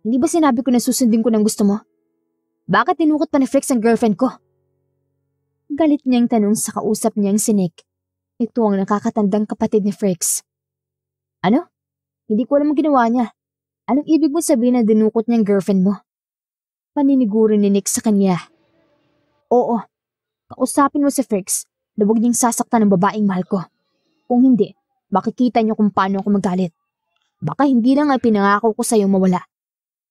Hindi ba sinabi ko na susundin ko ng gusto mo? Bakit tinukot pa ni Frex ang girlfriend ko? Galit niyang tanong sa kausap niyang si Nick. Ito ang nakakatandang kapatid ni Flex. Ano? Hindi ko alam ang ginawa niya. Anong ibig mo sabihin na dinukot niyang girlfriend mo? Paniniguro ni Nick sa kanya. Oo, Kausapin mo si Fricks na huwag niyang sasaktan ng babaeng mahal ko. Kung hindi, makikita niyo kung paano ako magalit. Baka hindi lang ay pinangako ko sa iyo mawala,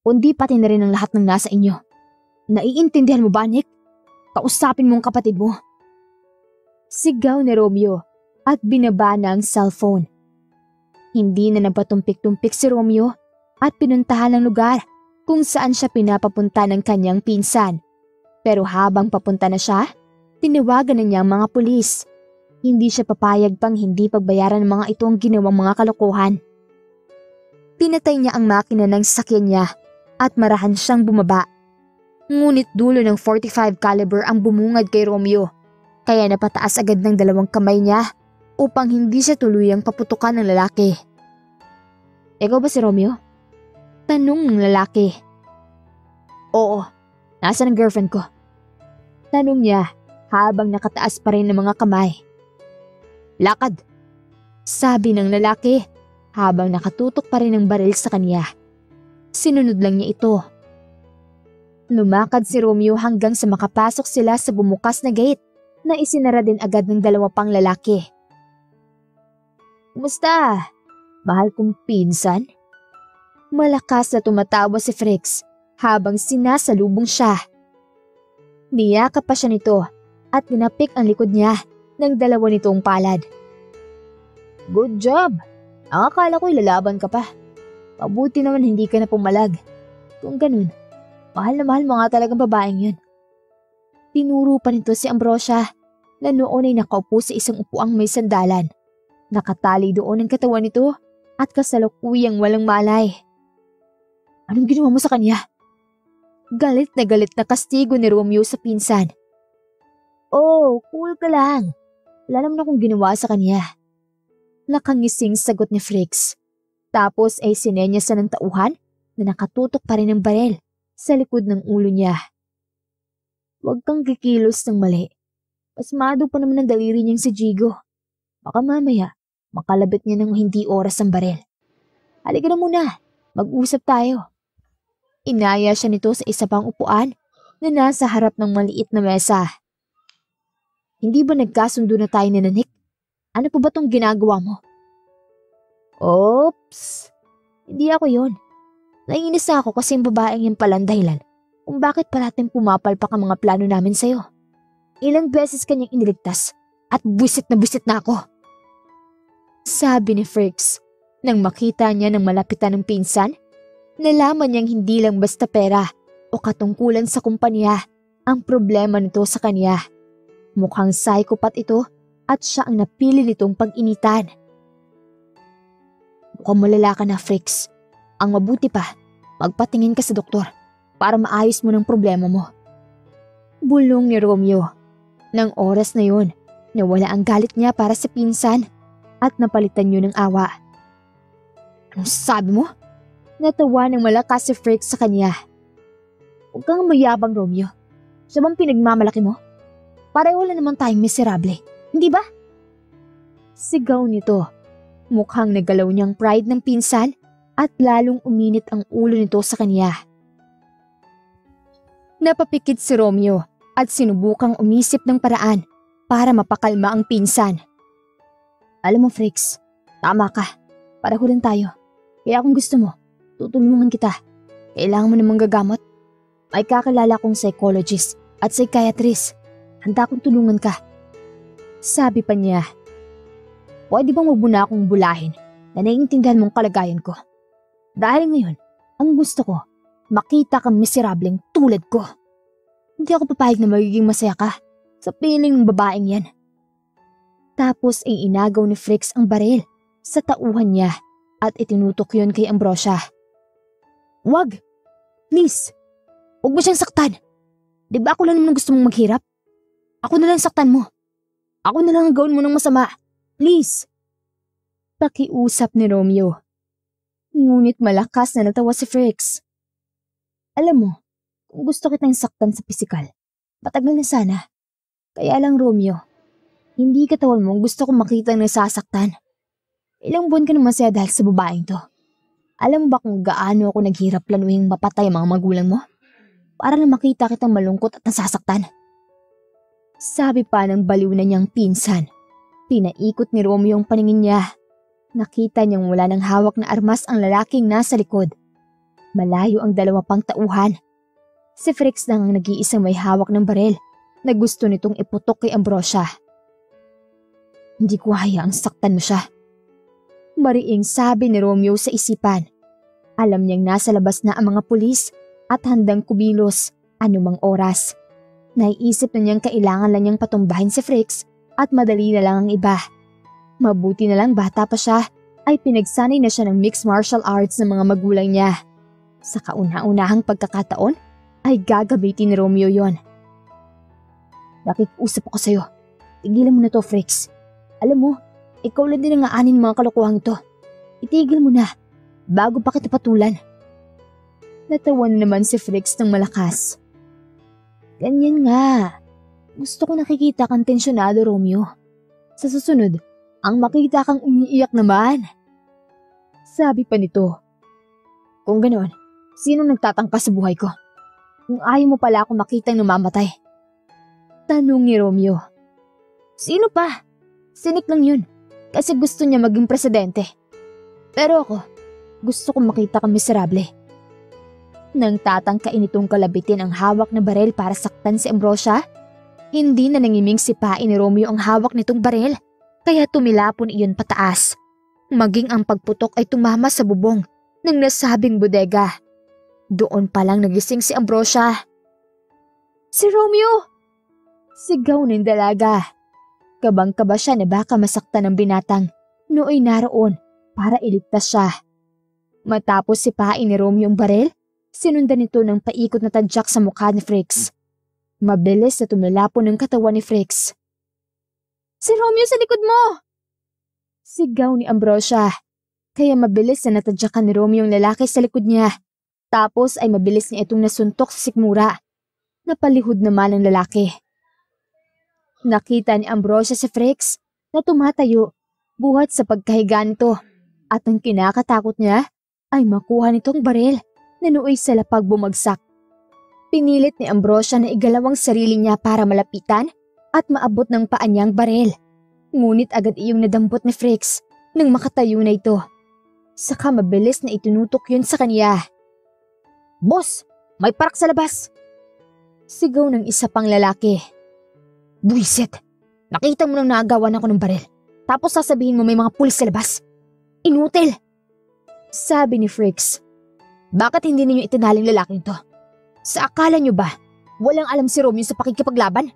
kundi pati na rin ang lahat ng nasa inyo. Naiintindihan mo ba, Nick? Kausapin mo ang kapatid mo. Sigaw ni Romeo at binaba na ang cellphone. Hindi na napatumpik-tumpik si Romeo at pinuntahan ang lugar kung saan siya pinapapunta ng kanyang pinsan. Pero habang papunta na siya, Tiniwagan na niya ang mga pulis. Hindi siya papayag pang hindi pagbayaran ng mga itong ginawang mga kalokohan. Pinatay niya ang makina ng sasakyan niya at marahan siyang bumaba. Ngunit dulo ng 45 caliber ang bumungad kay Romeo. Kaya napataas agad ng dalawang kamay niya upang hindi siya tuluyang paputukan ng lalaki. Ikaw ba si Romeo? Tanong ng lalaki. Oo, nasa ng girlfriend ko? Tanong niya habang nakataas pa rin ang mga kamay. Lakad! Sabi ng lalaki habang nakatutok pa rin ang baril sa kanya. Sinunod lang niya ito. Lumakad si Romeo hanggang sa makapasok sila sa bumukas na gate na isinara din agad ng dalawa pang lalaki. Kumusta? Mahal kong pinsan? Malakas na tumatawa si Frex habang sinasalubong siya. Niyakap pa siya nito at dinapik ang likod niya ng dalawa nitong palad. Good job! Ang akala ko'y lalaban ka pa. Mabuti naman hindi ka na pumalag. Kung ganun, mahal na mahal mo nga talagang babaeng yun. Tinuro pa nito si Ambrosia na noon ay nakaupo sa isang upuang may sandalan. Nakatali doon ang katawan nito at kasalukuyang walang malay. Anong ginawa mo sa kanya? Galit na galit na kastigo ni Romeo sa pinsan Oh, cool ka lang. Wala naman akong ginawa sa kanya. Nakangising sagot ni Fricks. Tapos ay sinenya sa ng tauhan na nakatutok pa rin ng barel sa likod ng ulo niya. Huwag kang kikilos ng mali. Pasmado pa naman ang daliri niyang si Jigo. Baka mamaya, makalabit niya ng hindi oras ang barel. Halika na muna, mag-usap tayo. Inaya siya nito sa isa pang upuan na nasa harap ng maliit na mesa. Hindi ba nagkasundo na tayo ni Nanik? Ano po ba tong ginagawa mo? Oops! Hindi ako yon. Naiinis ako kasi yung babaeng yan palang dahilan kung bakit parating pumapalpak ang mga plano namin sa'yo. Ilang beses kanyang iniligtas at busit na busit na ako. Sabi ni Fricks, nang makita niya ng malapitan ng pinsan, nalaman niyang hindi lang basta pera o katungkulan sa kumpanya ang problema nito sa kanya. Mukhang psychopath ito at siya ang napili nitong pag-initan. Mukhang malala ka na, Fricks. Ang mabuti pa, magpatingin ka sa doktor para maayos mo ng problema mo. Bulong ni Romeo. Nang oras na yun, nawala ang galit niya para sa pinsan at napalitan yun ng awa. Anong sabi mo? Natawa ng malakas si Frick sa kanya. Huwag kang mayabang, Romeo. Siya bang pinagmamalaki mo? Pareho lang naman tayong miserable, hindi ba? Sigaw nito. Mukhang nagalaw niyang pride ng pinsan at lalong uminit ang ulo nito sa kanya. Napapikit si Romeo at sinubukang umisip ng paraan para mapakalma ang pinsan. Alam mo, Frix, tama ka. Para lang tayo. Kaya kung gusto mo, tutulungan kita. Kailangan mo namang gagamot. May kakilala kong psychologist at psychiatrist Handa akong tulungan ka. Sabi pa niya, Pwede bang wag mo na akong bulahin na naiintindihan mong kalagayan ko? Dahil ngayon, ang gusto ko, makita kang miserableng tulad ko. Hindi ako papayag na magiging masaya ka sa piling ng babaeng yan. Tapos ay inagaw ni Frix ang baril sa tauhan niya at itinutok yon kay Ambrosia. Wag! Please! Huwag mo siyang saktan! Di ba ako lang naman gusto mong maghirap? Ako na lang saktan mo. Ako na lang gawin mo ng masama. Please. Pakiusap ni Romeo. Ngunit malakas na natawa si Frix. Alam mo, kung gusto kitang saktan sa pisikal, patagal na sana. Kaya lang Romeo, hindi katawan mo gusto kong makita na nasasaktan. Ilang buwan ka na masaya dahil sa babaeng to. Alam mo ba kung gaano ako naghirap planuhin mapatay ang mga magulang mo? Para lang makita kitang malungkot at nasasaktan. Sabi pa ng baliw na niyang pinsan. Pinaikot ni Romeo ang paningin niya. Nakita niyang wala ng hawak na armas ang lalaking nasa likod. Malayo ang dalawa pang tauhan. Si Frex lang ang nag-iisang may hawak ng barel na gusto nitong iputok kay Ambrosia. Hindi ko hayaang saktan mo siya. Mariing sabi ni Romeo sa isipan. Alam niyang nasa labas na ang mga pulis at handang kubilos anumang oras. Naiisip na niyang kailangan lang niyang patumbahin si Fricks at madali na lang ang iba. Mabuti na lang bata pa siya ay pinagsanay na siya ng mixed martial arts ng mga magulang niya. Sa kauna-unahang pagkakataon ay gagamitin ni Romeo yon. Nakikusap ako sa'yo. Tigilan mo na to, Fricks. Alam mo, ikaw lang din ang aanin mga kalokohan ito. Itigil mo na bago pa kita patulan. Natawan naman si Fricks ng malakas. Ganyan nga. Gusto ko nakikita kang tensyonado, Romeo. Sa susunod, ang makita kang umiiyak naman. Sabi pa nito. Kung ganoon, sino nagtatangka sa buhay ko? Kung ayaw mo pala ako makita namamatay. Tanong ni Romeo. Sino pa? Sinik lang yun. Kasi gusto niya maging presidente. Pero ako, gusto kong makita kang miserable nang tatangkain nitong kalabitin ang hawak na barel para saktan si Ambrosia, hindi na nangiming sipain ni Romeo ang hawak nitong barel, kaya tumilapon iyon pataas. Maging ang pagputok ay tumama sa bubong ng nasabing bodega. Doon palang nagising si Ambrosia. Si Romeo! Sigaw ng dalaga. Kabang-kaba siya na baka masaktan ng binatang nooy naroon para iligtas siya. Matapos sipain ni Romeo ang barel, Sinundan nito ng paikot na tadyak sa mukha ni Frix. Mabilis na tumilapon ng katawan ni Frix. Si Romeo sa likod mo! Sigaw ni Ambrosia. Kaya mabilis na natadyakan ni Romeo ang lalaki sa likod niya. Tapos ay mabilis niya itong nasuntok sa sikmura. Napalihod naman ang lalaki. Nakita ni Ambrosia si Frix na tumatayo buhat sa pagkahiga nito at ang kinakatakot niya ay makuha nitong baril na sa lapag bumagsak. Pinilit ni Ambrosia na igalaw ang sarili niya para malapitan at maabot ng paanyang niyang barel. Ngunit agad iyong nadambot ni Frix nang makatayo na ito. Saka mabilis na itunutok yun sa kanya. Boss! May parak sa labas! Sigaw ng isa pang lalaki. Buisit! Nakita mo nang naagawan ako ng baril. Tapos sasabihin mo may mga pulis sa labas. Inutil! Sabi ni Fricks. Bakit hindi ninyo itinaling lalaking to? Sa akala nyo ba, walang alam si Romeo sa pakikipaglaban?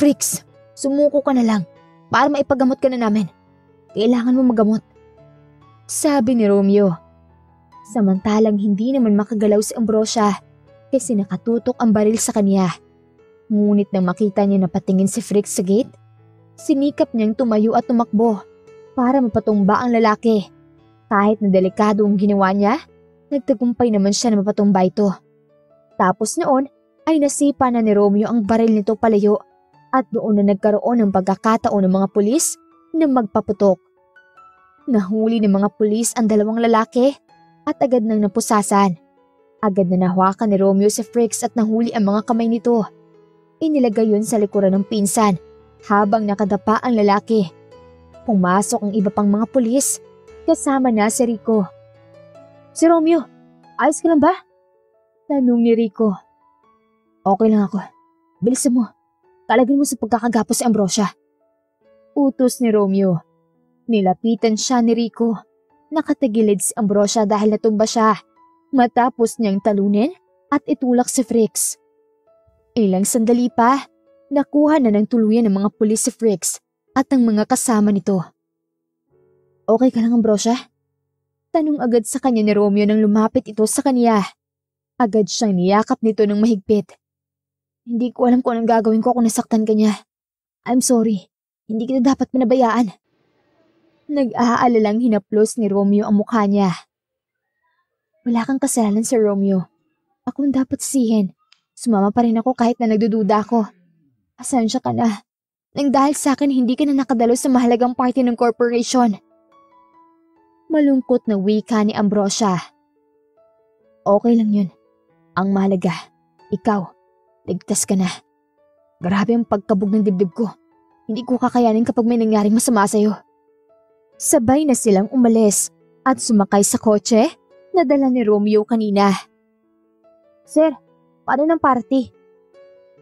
Freaks, sumuko ka na lang para maipagamot ka na namin. Kailangan mo magamot. Sabi ni Romeo. Samantalang hindi naman makagalaw si Ambrosia kasi nakatutok ang baril sa kanya. Ngunit nang makita niya na patingin si Freaks sa gate, sinikap niyang tumayo at tumakbo para mapatumba ang lalaki. Kahit na delikado ang ginawa niya, nagtagumpay naman siya na mapatumbay ito. Tapos noon ay nasipa na ni Romeo ang baril nito palayo at doon na nagkaroon ng pagkakataon ng mga pulis na magpaputok. Nahuli ng mga pulis ang dalawang lalaki at agad nang napusasan. Agad na nahawakan ni Romeo si Fricks at nahuli ang mga kamay nito. Inilagay yun sa likuran ng pinsan habang nakadapa ang lalaki. Pumasok ang iba pang mga pulis kasama na si Rico. Si Romeo, ayos ka lang ba? Tanong ni Rico. Okay lang ako. Bilisan mo. Talagin mo sa pagkakagapos si Ambrosia. Utos ni Romeo. Nilapitan siya ni Rico. Nakatagilid si Ambrosia dahil natumba siya. Matapos niyang talunin at itulak si Frix. Ilang sandali pa, nakuha na ng tuluyan ng mga pulis si Frix at ang mga kasama nito. Okay ka lang, Ambrosia? Tanong agad sa kanya ni Romeo nang lumapit ito sa kanya. Agad siyang niyakap nito ng mahigpit. Hindi ko alam kung anong gagawin ko kung nasaktan ka I'm sorry. Hindi kita dapat pinabayaan. Nag-aalalang hinaplos ni Romeo ang mukha niya. Wala kang kasalanan sa Romeo. Ako ang dapat sihin. Sumama pa rin ako kahit na nagdududa ako. Asensya ka na. Nang dahil sa akin hindi ka na nakadalo sa mahalagang party ng corporation malungkot na wika ni Ambrosia. Okay lang yun. Ang malaga. ikaw, ligtas ka na. Grabe ang pagkabog ng dibdib ko. Hindi ko kakayanin kapag may nangyaring masama sa'yo. Sabay na silang umalis at sumakay sa kotse na dala ni Romeo kanina. Sir, paano ng party?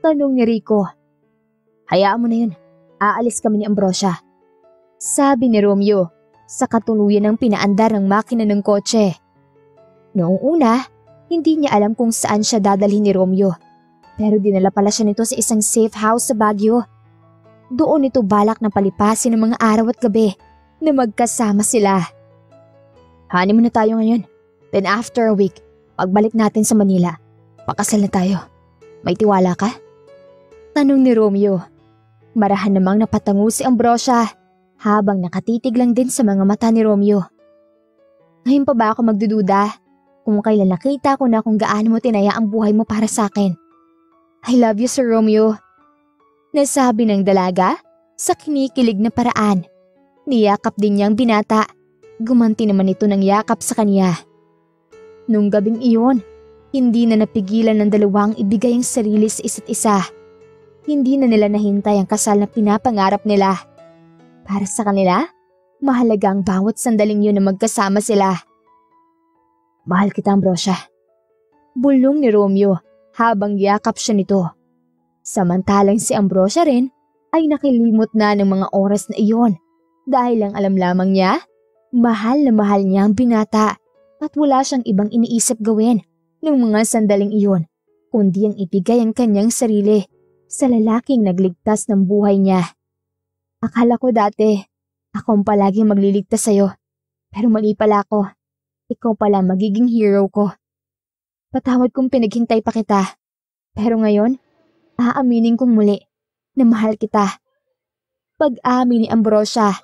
Tanong ni Rico. Hayaan mo na yun. Aalis kami ni Ambrosia. Sabi ni Romeo sa katuluyan ng pinaandar ng makina ng kotse. Noong una, hindi niya alam kung saan siya dadalhin ni Romeo. Pero dinala pala siya nito sa isang safe house sa Baguio. Doon ito balak na palipasin ng mga araw at gabi na magkasama sila. Hani na tayo ngayon. Then after a week, pagbalik natin sa Manila, pakasal na tayo. May tiwala ka? Tanong ni Romeo. Marahan namang napatango si Ambrosia habang nakatitig lang din sa mga mata ni Romeo. Ngayon pa ba ako magdududa kung kailan nakita ko na kung gaano mo tinaya ang buhay mo para sa akin. I love you, Sir Romeo. Nasabi ng dalaga sa kinikilig na paraan. Niyakap din niya ang binata. Gumanti naman ito ng yakap sa kanya. Nung gabing iyon, hindi na napigilan ng dalawang ibigay ang sarili sa isa't isa. Hindi na nila nahintay ang kasal na pinapangarap nila. Para sa kanila, mahalaga ang bawat sandaling yun na magkasama sila. Mahal kita, Ambrosia. Bulong ni Romeo habang yakap siya nito. Samantalang si Ambrosia rin ay nakilimot na ng mga oras na iyon dahil lang alam lamang niya, mahal na mahal niya ang binata at wala siyang ibang iniisip gawin ng mga sandaling iyon kundi ang ibigay ang kanyang sarili sa lalaking nagligtas ng buhay niya. Akala ko dati, akong palagi magliligtas sa'yo. Pero mali pala ako. Ikaw pala magiging hero ko. Patawad kong pinaghintay pa kita. Pero ngayon, aaminin kong muli na mahal kita. Pag-amin ni Ambrosia,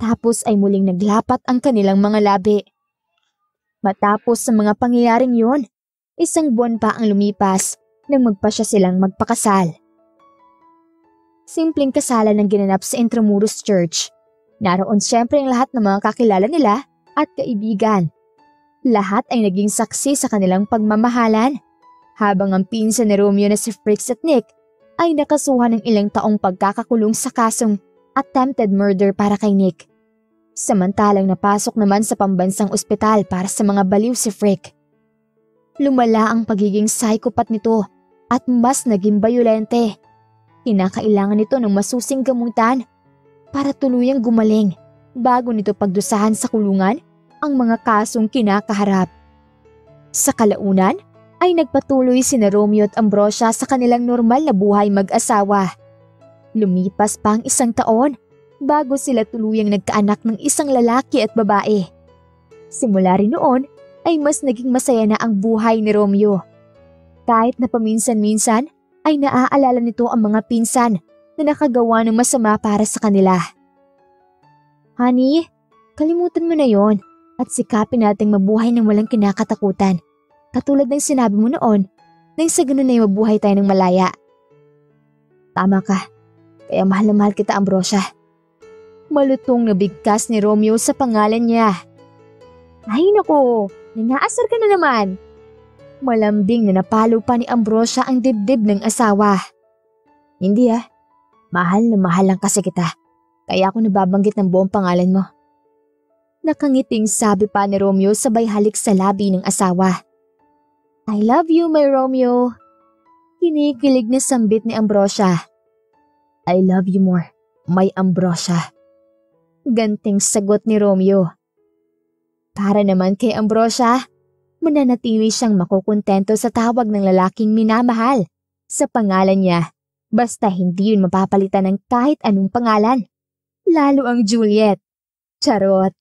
tapos ay muling naglapat ang kanilang mga labi. Matapos sa mga pangyayaring yun, isang buwan pa ang lumipas nang magpa siya silang magpakasal simpleng kasalan ang ginanap sa Intramuros Church. Naroon siyempre ang lahat ng mga kakilala nila at kaibigan. Lahat ay naging saksi sa kanilang pagmamahalan. Habang ang pinsa ni Romeo na si Fritz at Nick ay nakasuhan ng ilang taong pagkakakulong sa kasong attempted murder para kay Nick. Samantalang napasok naman sa pambansang ospital para sa mga baliw si Frick. Lumala ang pagiging psychopath nito at mas naging bayolente Kinakailangan nito ng masusing gamutan para tuluyang gumaling bago nito pagdusahan sa kulungan ang mga kasong kinakaharap. Sa kalaunan ay nagpatuloy si Romeo at Ambrosia sa kanilang normal na buhay mag-asawa. Lumipas pa ang isang taon bago sila tuluyang nagkaanak ng isang lalaki at babae. Simula rin noon ay mas naging masaya na ang buhay ni Romeo. Kahit na paminsan-minsan ay naaalala nito ang mga pinsan na nakagawa ng masama para sa kanila. Honey, kalimutan mo na yon at sikapin nating mabuhay ng walang kinakatakutan. Katulad ng sinabi mo noon, nang sa ganun ay mabuhay tayo ng malaya. Tama ka, kaya mahal na mahal kita Ambrosia. Malutong na bigkas ni Romeo sa pangalan niya. Ay nako, nangaasar ka na naman. Malambing na napalo pa ni Ambrosia ang dibdib ng asawa. Hindi ah. Mahal na mahal lang kasi kita. Kaya ako nababanggit ng buong pangalan mo. Nakangiting sabi pa ni Romeo sabay halik sa labi ng asawa. I love you, my Romeo. Kinikilig na sambit ni Ambrosia. I love you more, my Ambrosia. Ganting sagot ni Romeo. Para naman kay Ambrosia, mananatili siyang makukontento sa tawag ng lalaking minamahal. Sa pangalan niya, basta hindi yun mapapalitan ng kahit anong pangalan. Lalo ang Juliet. Charot.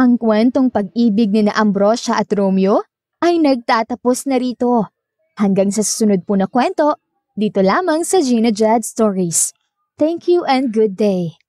Ang kwentong pag-ibig ni na Ambrosia at Romeo ay nagtatapos na rito. Hanggang sa susunod po na kwento, dito lamang sa Gina Jad Stories. Thank you and good day.